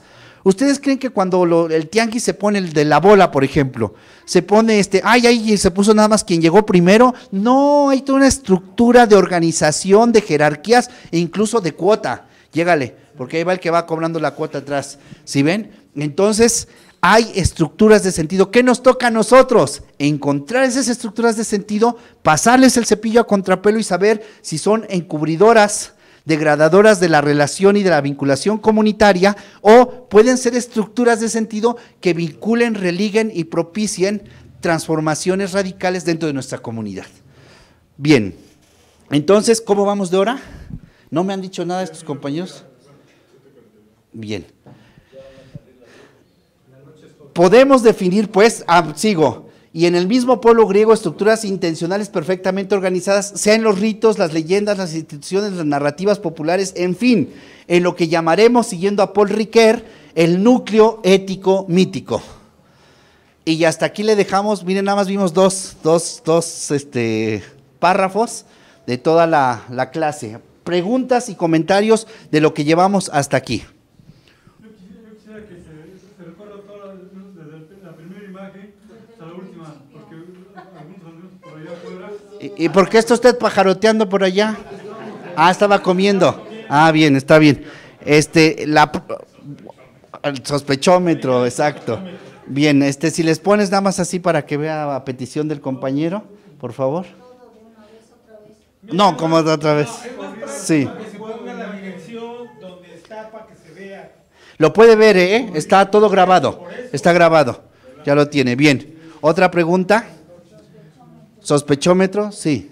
¿Ustedes creen que cuando el tianguis se pone el de la bola, por ejemplo, se pone este, ay, ay, se puso nada más quien llegó primero? No, hay toda una estructura de organización, de jerarquías e incluso de cuota. Llégale, porque ahí va el que va cobrando la cuota atrás. ¿Sí ven? Entonces, hay estructuras de sentido. ¿Qué nos toca a nosotros? Encontrar esas estructuras de sentido, pasarles el cepillo a contrapelo y saber si son encubridoras degradadoras de la relación y de la vinculación comunitaria, o pueden ser estructuras de sentido que vinculen, religuen y propicien transformaciones radicales dentro de nuestra comunidad. Bien, entonces, ¿cómo vamos de hora? ¿No me han dicho nada estos compañeros? Bien. Podemos definir, pues, ah, sigo, y en el mismo pueblo griego estructuras intencionales perfectamente organizadas, sean los ritos, las leyendas, las instituciones, las narrativas populares, en fin, en lo que llamaremos, siguiendo a Paul Riquet, el núcleo ético mítico. Y hasta aquí le dejamos, miren, nada más vimos dos, dos, dos este, párrafos de toda la clase. Preguntas y comentarios de lo que llevamos hasta aquí. ¿Y, por qué está usted pajaroteando por allá? Ah, estaba comiendo. Ah, bien, está bien. Este, la, el sospechómetro, exacto. Bien, este, si les pones nada más así para que vea a petición del compañero, por favor. No, como otra vez. Sí. Lo puede ver, ¿eh? Está todo grabado. Está grabado. Ya lo tiene. Bien. ¿Otra pregunta? ¿Sospechómetro? Sí.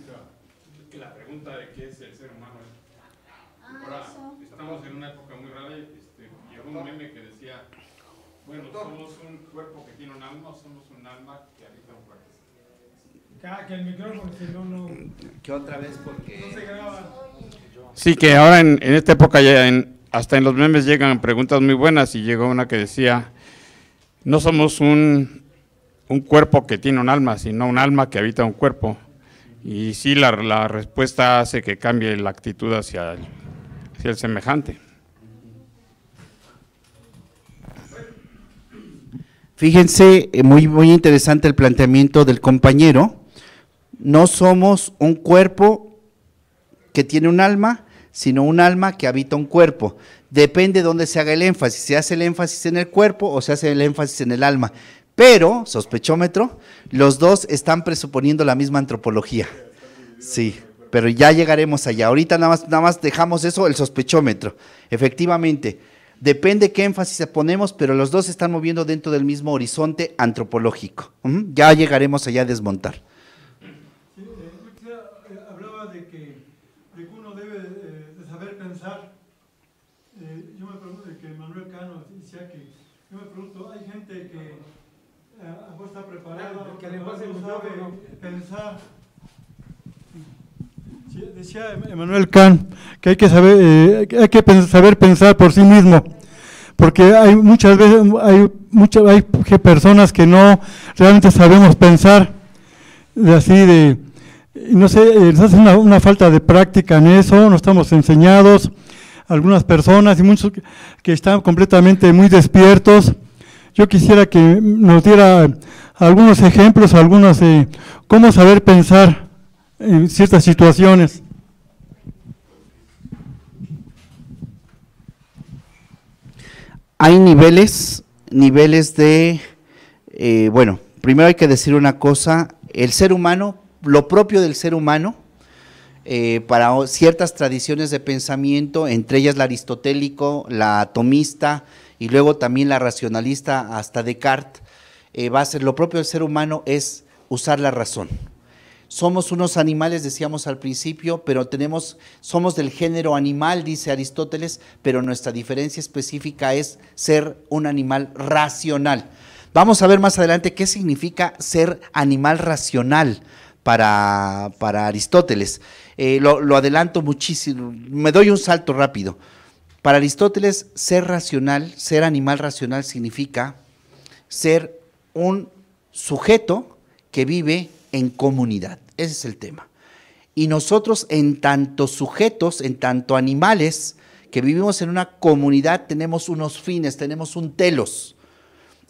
La pregunta de qué es el ser humano. Ahora, ah, estamos en una época muy rara. Este, llegó un meme que decía, bueno, somos un cuerpo que tiene un alma, somos un alma que habita un cuerpo. Cada que el micrófono, si no, no... Que otra vez porque... No se graba. Sí, que ahora en, en esta época ya en, hasta en los memes llegan preguntas muy buenas y llegó una que decía, no somos un un cuerpo que tiene un alma, sino un alma que habita un cuerpo. Y sí, la, respuesta hace que cambie la actitud hacia el, el semejante. Fíjense, eh, muy, muy interesante el planteamiento del compañero. No somos un cuerpo que tiene un alma, sino un alma que habita un cuerpo. Depende de dónde se haga el énfasis. Se hace el énfasis en el cuerpo o se hace el énfasis en el alma. Pero, sospechómetro, los dos están presuponiendo la misma antropología. Sí, pero ya llegaremos allá. Ahorita nada más, nada más dejamos eso, el sospechómetro. Efectivamente, depende qué énfasis se ponemos, pero los dos están moviendo dentro del mismo horizonte antropológico. Ya llegaremos allá a desmontar. pensar. decía Emanuel em-, Kant que hay que saber, eh, pensar, saber pensar por sí mismo, porque hay muchas veces hay hay personas que no realmente sabemos pensar de así de no sé, nos eh, hace una falta de práctica en eso, no estamos enseñados, algunas personas y muchos que están completamente muy despiertos. Yo quisiera que nos diera algunos ejemplos, algunos, de cómo saber pensar en ciertas situaciones. Hay niveles, niveles de, eh, bueno, primero hay que decir una cosa, el ser humano, lo propio del ser humano, eh, para ciertas tradiciones de pensamiento, entre ellas la aristotélico, la atomista y luego también la racionalista hasta Descartes, eh, va a ser, lo propio del ser humano es usar la razón. Somos unos animales, decíamos al principio, pero tenemos, somos del género animal, dice Aristóteles, pero nuestra diferencia específica es ser un animal racional. Vamos a ver más adelante qué significa ser animal racional para, para Aristóteles. Eh, lo, lo adelanto muchísimo, me doy un salto rápido. Para Aristóteles, ser racional, ser animal racional significa ser un sujeto que vive en comunidad. Ese es el tema. Y nosotros en tanto sujetos, en tanto animales que vivimos en una comunidad, tenemos unos fines, tenemos un telos.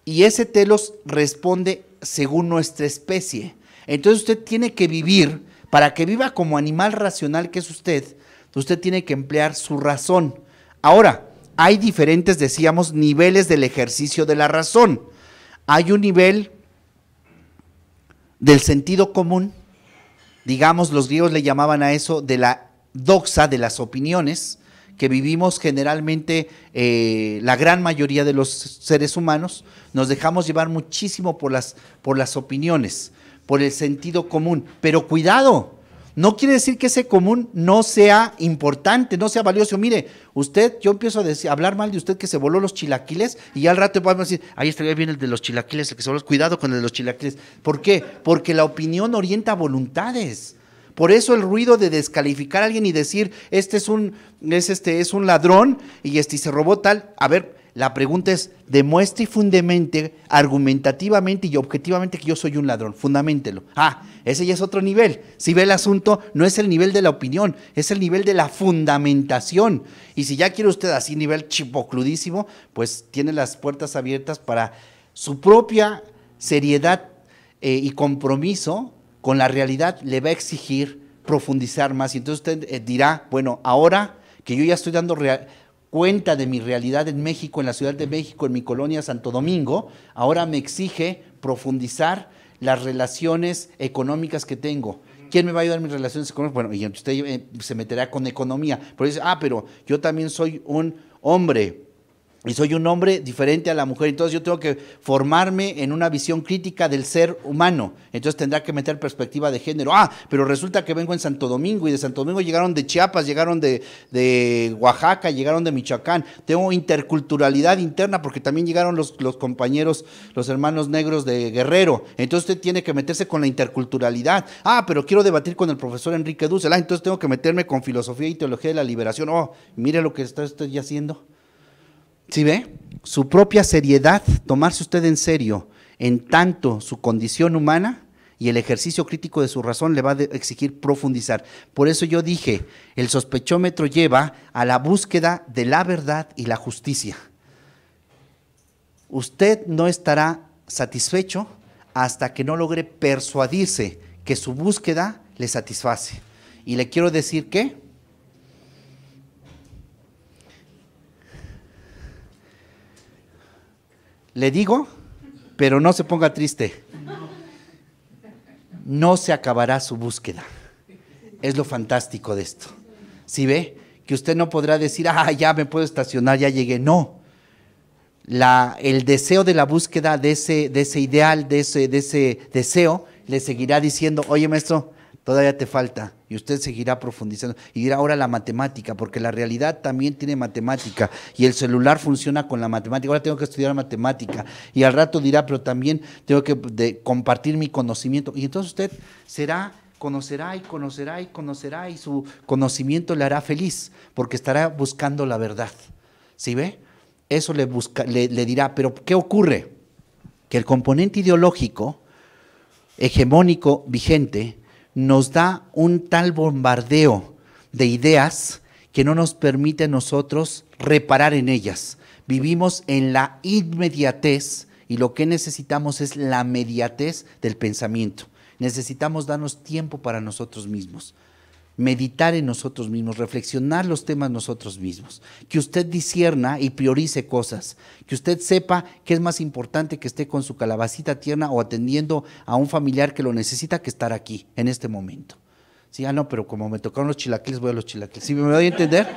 Y ese telos responde según nuestra especie. Entonces usted tiene que vivir, para que viva como animal racional que es usted, usted tiene que emplear su razón. Ahora, hay diferentes, decíamos, niveles del ejercicio de la razón hay un nivel del sentido común, digamos, los griegos le llamaban a eso de la doxa, de las opiniones, que vivimos generalmente eh, la gran mayoría de los seres humanos, nos dejamos llevar muchísimo por las, por las opiniones, por el sentido común. Pero cuidado, no quiere decir que ese común no sea importante, no sea valioso. Mire, usted, yo empiezo a, hablar mal de usted que se voló los chilaquiles y ya al rato podemos decir, ahí está bien el de los chilaquiles, el que se voló, cuidado con el de los chilaquiles. ¿Por qué? Porque la opinión orienta voluntades. Por eso el ruido de descalificar a alguien y decir, este es un, es este, es un ladrón y este y se robó tal. A ver, la pregunta es, demuestre y argumentativamente y objetivamente que yo soy un ladrón, fundamentelo. Ah, ese ya es otro nivel. Si ve el asunto, no es el nivel de la opinión, es el nivel de la fundamentación. Y si ya quiere usted así nivel chipocludísimo, pues tiene las puertas abiertas para su propia seriedad eh, y compromiso con la realidad le va a exigir profundizar más. Y entonces usted eh, dirá, bueno, ahora que yo ya estoy dando real cuenta de mi realidad en México, en la Ciudad de México, en mi colonia Santo Domingo, ahora me exige profundizar las relaciones económicas que tengo. ¿Quién me va a ayudar en mis relaciones económicas? Bueno, y usted eh, se meterá con economía, pero dice, ah, pero yo también soy un hombre, y soy un hombre diferente a la mujer, entonces yo tengo que formarme en una visión crítica del ser humano, entonces tendrá que meter perspectiva de género. Ah, pero resulta que vengo en Santo Domingo y de Santo Domingo llegaron de Chiapas, llegaron de, Oaxaca, llegaron de Michoacán. Tengo interculturalidad interna porque también llegaron los, compañeros, los hermanos negros de Guerrero, entonces usted tiene que meterse con la interculturalidad. Ah, pero quiero debatir con el profesor Enrique Dussel, ah, entonces tengo que meterme con filosofía y teología de la liberación. Oh, mire lo que está usted ya haciendo. ¿Sí ve? Su propia seriedad, tomarse usted en serio, en tanto su condición humana y el ejercicio crítico de su razón le va a exigir profundizar. Por eso yo dije, el sospechómetro lleva a la búsqueda de la verdad y la justicia. Usted no estará satisfecho hasta que no logre persuadirse que su búsqueda le satisface. Y le quiero decir que Le digo, pero no se ponga triste. No se acabará su búsqueda. Es lo fantástico de esto. Si ¿Sí ve que usted no podrá decir, ah, ya me puedo estacionar, ya llegué. No. el deseo de la búsqueda de ese, de ese ideal, de ese, de ese deseo, le seguirá diciendo, oye maestro, todavía te falta y usted seguirá profundizando y dirá ahora la matemática, porque la realidad también tiene matemática y el celular funciona con la matemática, ahora tengo que estudiar matemática y al rato dirá, pero también tengo que compartir mi conocimiento y entonces usted será conocerá y conocerá y conocerá y su conocimiento le hará feliz porque estará buscando la verdad. ¿Sí ve? Eso le dirá, pero ¿qué ocurre? Que el componente ideológico hegemónico vigente nos da un tal bombardeo de ideas que no nos permite nosotros reparar en ellas. Vivimos en la inmediatez y lo que necesitamos es la mediatez del pensamiento. Necesitamos darnos tiempo para nosotros mismos meditar en nosotros mismos, reflexionar los temas nosotros mismos, que usted disierna y priorice cosas, que usted sepa que es más importante que esté con su calabacita tierna o atendiendo a un familiar que lo necesita que estar aquí en este momento. Sí, ah, no, pero como me tocaron los chilaquiles, voy a los chilaquiles. ¿Sí me doy a entender?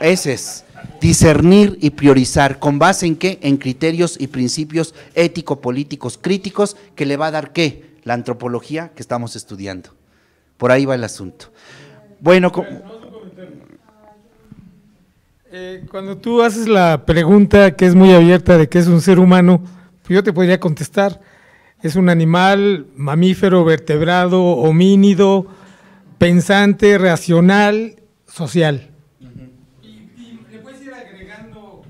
Ese es discernir y priorizar. ¿Con base en qué? En criterios y principios ético-políticos críticos que le va a dar qué? La antropología que estamos estudiando. Por ahí va el asunto. Bueno, eh, cuando tú haces la pregunta que es muy abierta de qué es un ser humano, pues yo te podría contestar, es un animal mamífero, vertebrado, homínido, pensante, racional, social. y, le puedes ir agregando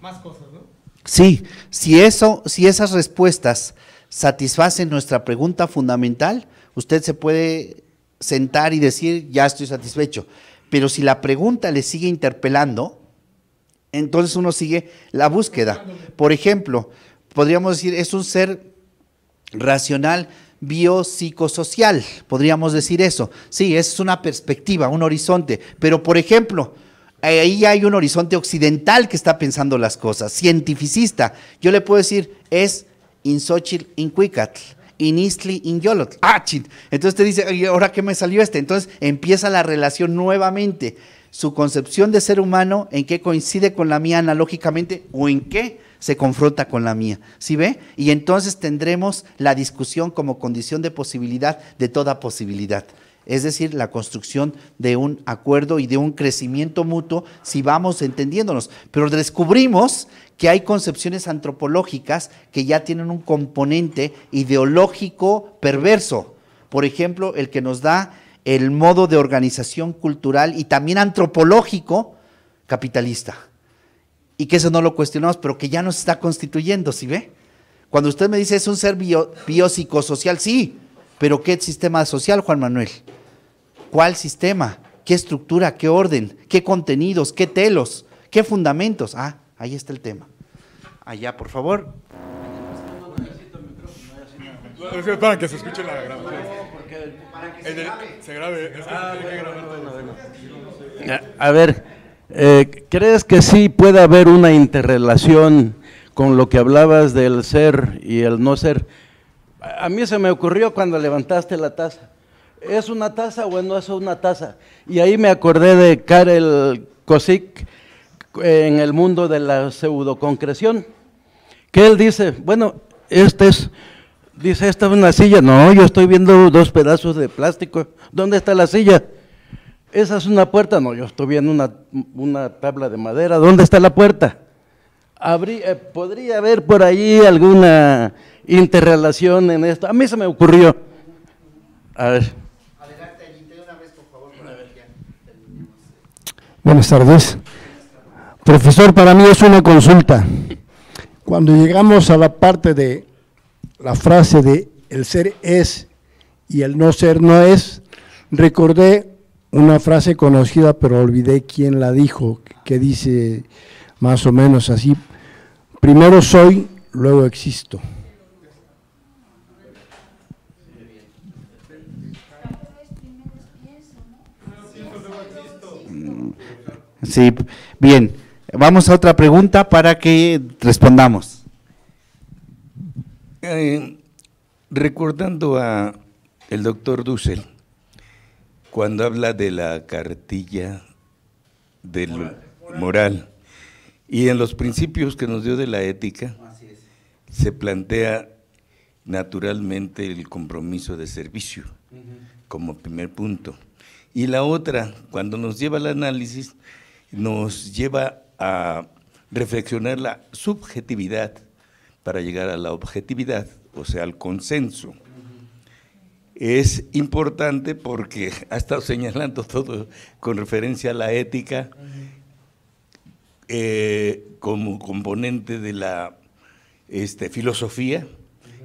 más cosas, ¿no? Sí, si, eso, si esas respuestas satisfacen nuestra pregunta fundamental, usted se puede sentar y decir, ya estoy satisfecho. Pero si la pregunta le sigue interpelando, entonces uno sigue la búsqueda. Por ejemplo, podríamos decir, es un ser racional biopsicosocial, podríamos decir eso. Sí, es una perspectiva, un horizonte. Pero, por ejemplo, ahí hay un horizonte occidental que está pensando las cosas, cientificista. Yo le puedo decir, es insóchil Cuicatl. Inistli ¡Ah, Entonces te dice, ahora qué me salió este? Entonces empieza la relación nuevamente. Su concepción de ser humano, ¿en qué coincide con la mía analógicamente o en qué se confronta con la mía? ¿Sí ve? Y entonces tendremos la discusión como condición de posibilidad de toda posibilidad es decir, la construcción de un acuerdo y de un crecimiento mutuo si vamos entendiéndonos. Pero descubrimos que hay concepciones antropológicas que ya tienen un componente ideológico perverso. Por ejemplo, el que nos da el modo de organización cultural y también antropológico capitalista. Y que eso no lo cuestionamos, pero que ya nos está constituyendo, ¿sí ve? Cuando usted me dice es un ser biopsicosocial, sí, pero ¿qué sistema social, Juan Manuel? ¿Cuál sistema? ¿Qué estructura? ¿Qué orden? ¿Qué contenidos? ¿Qué telos? ¿Qué fundamentos? Ah, ahí está el tema. Allá, por favor. Para que se escuche la grabación. A ver, eh, ¿crees que sí puede haber una interrelación con lo que hablabas del ser y el no ser? A mí se me ocurrió cuando levantaste la taza. ¿Es una taza o no es una taza? Y ahí me acordé de Karel Kosik eh, en el mundo de la pseudoconcreción, que él dice, bueno, este es, dice, esta es una silla, no, yo estoy viendo dos pedazos de plástico, ¿dónde está la silla? Esa es una puerta, no, yo estoy viendo una, tabla de madera, ¿dónde está la puerta? Eh, podría haber por ahí alguna interrelación en esto. A mí se me ocurrió. A ver. Buenas tardes. Profesor, para mí es una consulta. Cuando llegamos a la parte de la frase de el ser es y el no ser no es, recordé una frase conocida, pero olvidé quién la dijo, que dice más o menos así, primero soy, luego existo. Sí, bien. Vamos a otra pregunta para que respondamos. Eh, recordando a el doctor Dussel, cuando habla de la cartilla del moral, y en los principios que nos dio de la ética, se plantea naturalmente el compromiso de servicio como primer punto. Y la otra, cuando nos lleva al análisis, nos lleva a reflexionar la subjetividad para llegar a la objetividad, o sea, al consenso. Es importante porque ha estado señalando todo con referencia a la ética eh, como componente de la este, filosofía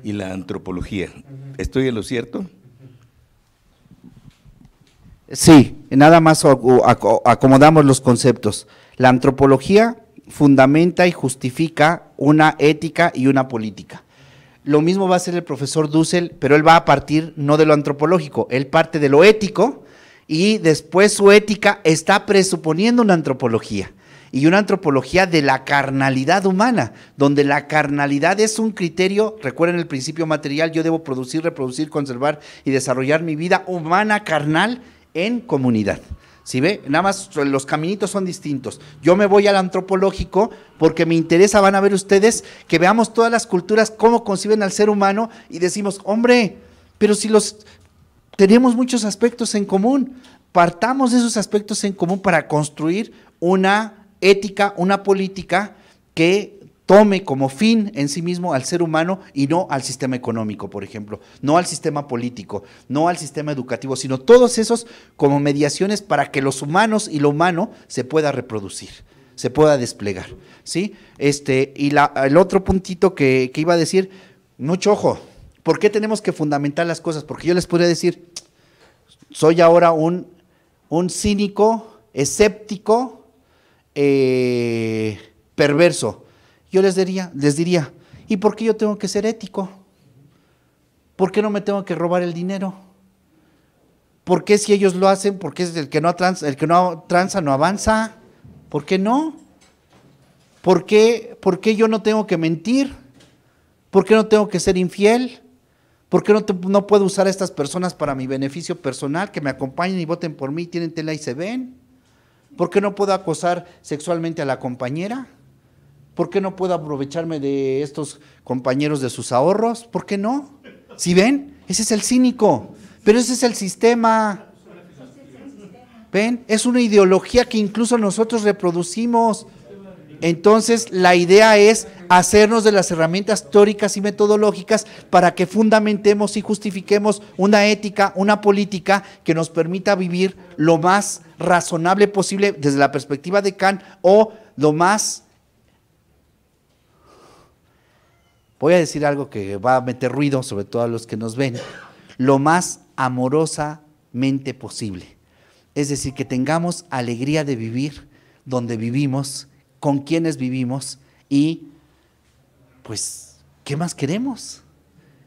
y la antropología. ¿Estoy en lo cierto? Sí, nada más acomodamos los conceptos. La antropología fundamenta y justifica una ética y una política. Lo mismo va a hacer el profesor Dussel, pero él va a partir no de lo antropológico, él parte de lo ético y después su ética está presuponiendo una antropología y una antropología de la carnalidad humana, donde la carnalidad es un criterio, recuerden el principio material, yo debo producir, reproducir, conservar y desarrollar mi vida humana carnal en comunidad. ¿Sí ve? Nada más los caminitos son distintos. Yo me voy al antropológico porque me interesa, van a ver ustedes, que veamos todas las culturas, cómo conciben al ser humano y decimos, hombre, pero si los tenemos muchos aspectos en común, partamos de esos aspectos en común para construir una ética, una política que tome como fin en sí mismo al ser humano y no al sistema económico, por ejemplo, no al sistema político, no al sistema educativo, sino todos esos como mediaciones para que los humanos y lo humano se pueda reproducir, se pueda desplegar, ¿sí? Este, y el otro puntito que, iba a decir, mucho ojo, ¿por qué tenemos que fundamentar las cosas? Porque yo les podría decir, soy ahora un, cínico, escéptico, eh, perverso, yo les diría, les diría, ¿y por qué yo tengo que ser ético? ¿Por qué no me tengo que robar el dinero? ¿Por qué si ellos lo hacen, porque es el que no tranza, el que no tranza no avanza? ¿Por qué no? ¿Por qué, yo no tengo que mentir? ¿Por qué no tengo que ser infiel? ¿Por qué no, no puedo usar a estas personas para mi beneficio personal, que me acompañen y voten por mí, tienen tela y se ven? ¿Por qué no puedo acosar sexualmente a la compañera? ¿Por qué no puedo aprovecharme de estos compañeros de sus ahorros? ¿Por qué no? ¿Sí ven? Ese es el cínico, pero ese es el sistema. ¿Ven? Es una ideología que incluso nosotros reproducimos. Entonces, la idea es hacernos de las herramientas teóricas y metodológicas para que fundamentemos y justifiquemos una ética, una política que nos permita vivir lo más razonable posible desde la perspectiva de Kant o lo más voy a decir algo que va a meter ruido, sobre todo a los que nos ven, lo más amorosamente posible. Es decir, que tengamos alegría de vivir donde vivimos, con quienes vivimos y pues, ¿qué más queremos?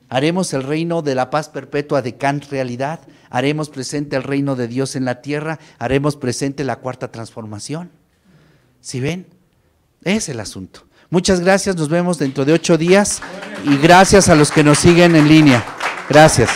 Haremos el reino de la paz perpetua de Kant realidad, haremos presente el reino de Dios en la tierra, haremos presente la cuarta transformación. ¿Si ven? Es el asunto. Muchas gracias, nos vemos dentro de ocho días y gracias a los que nos siguen en línea. Gracias.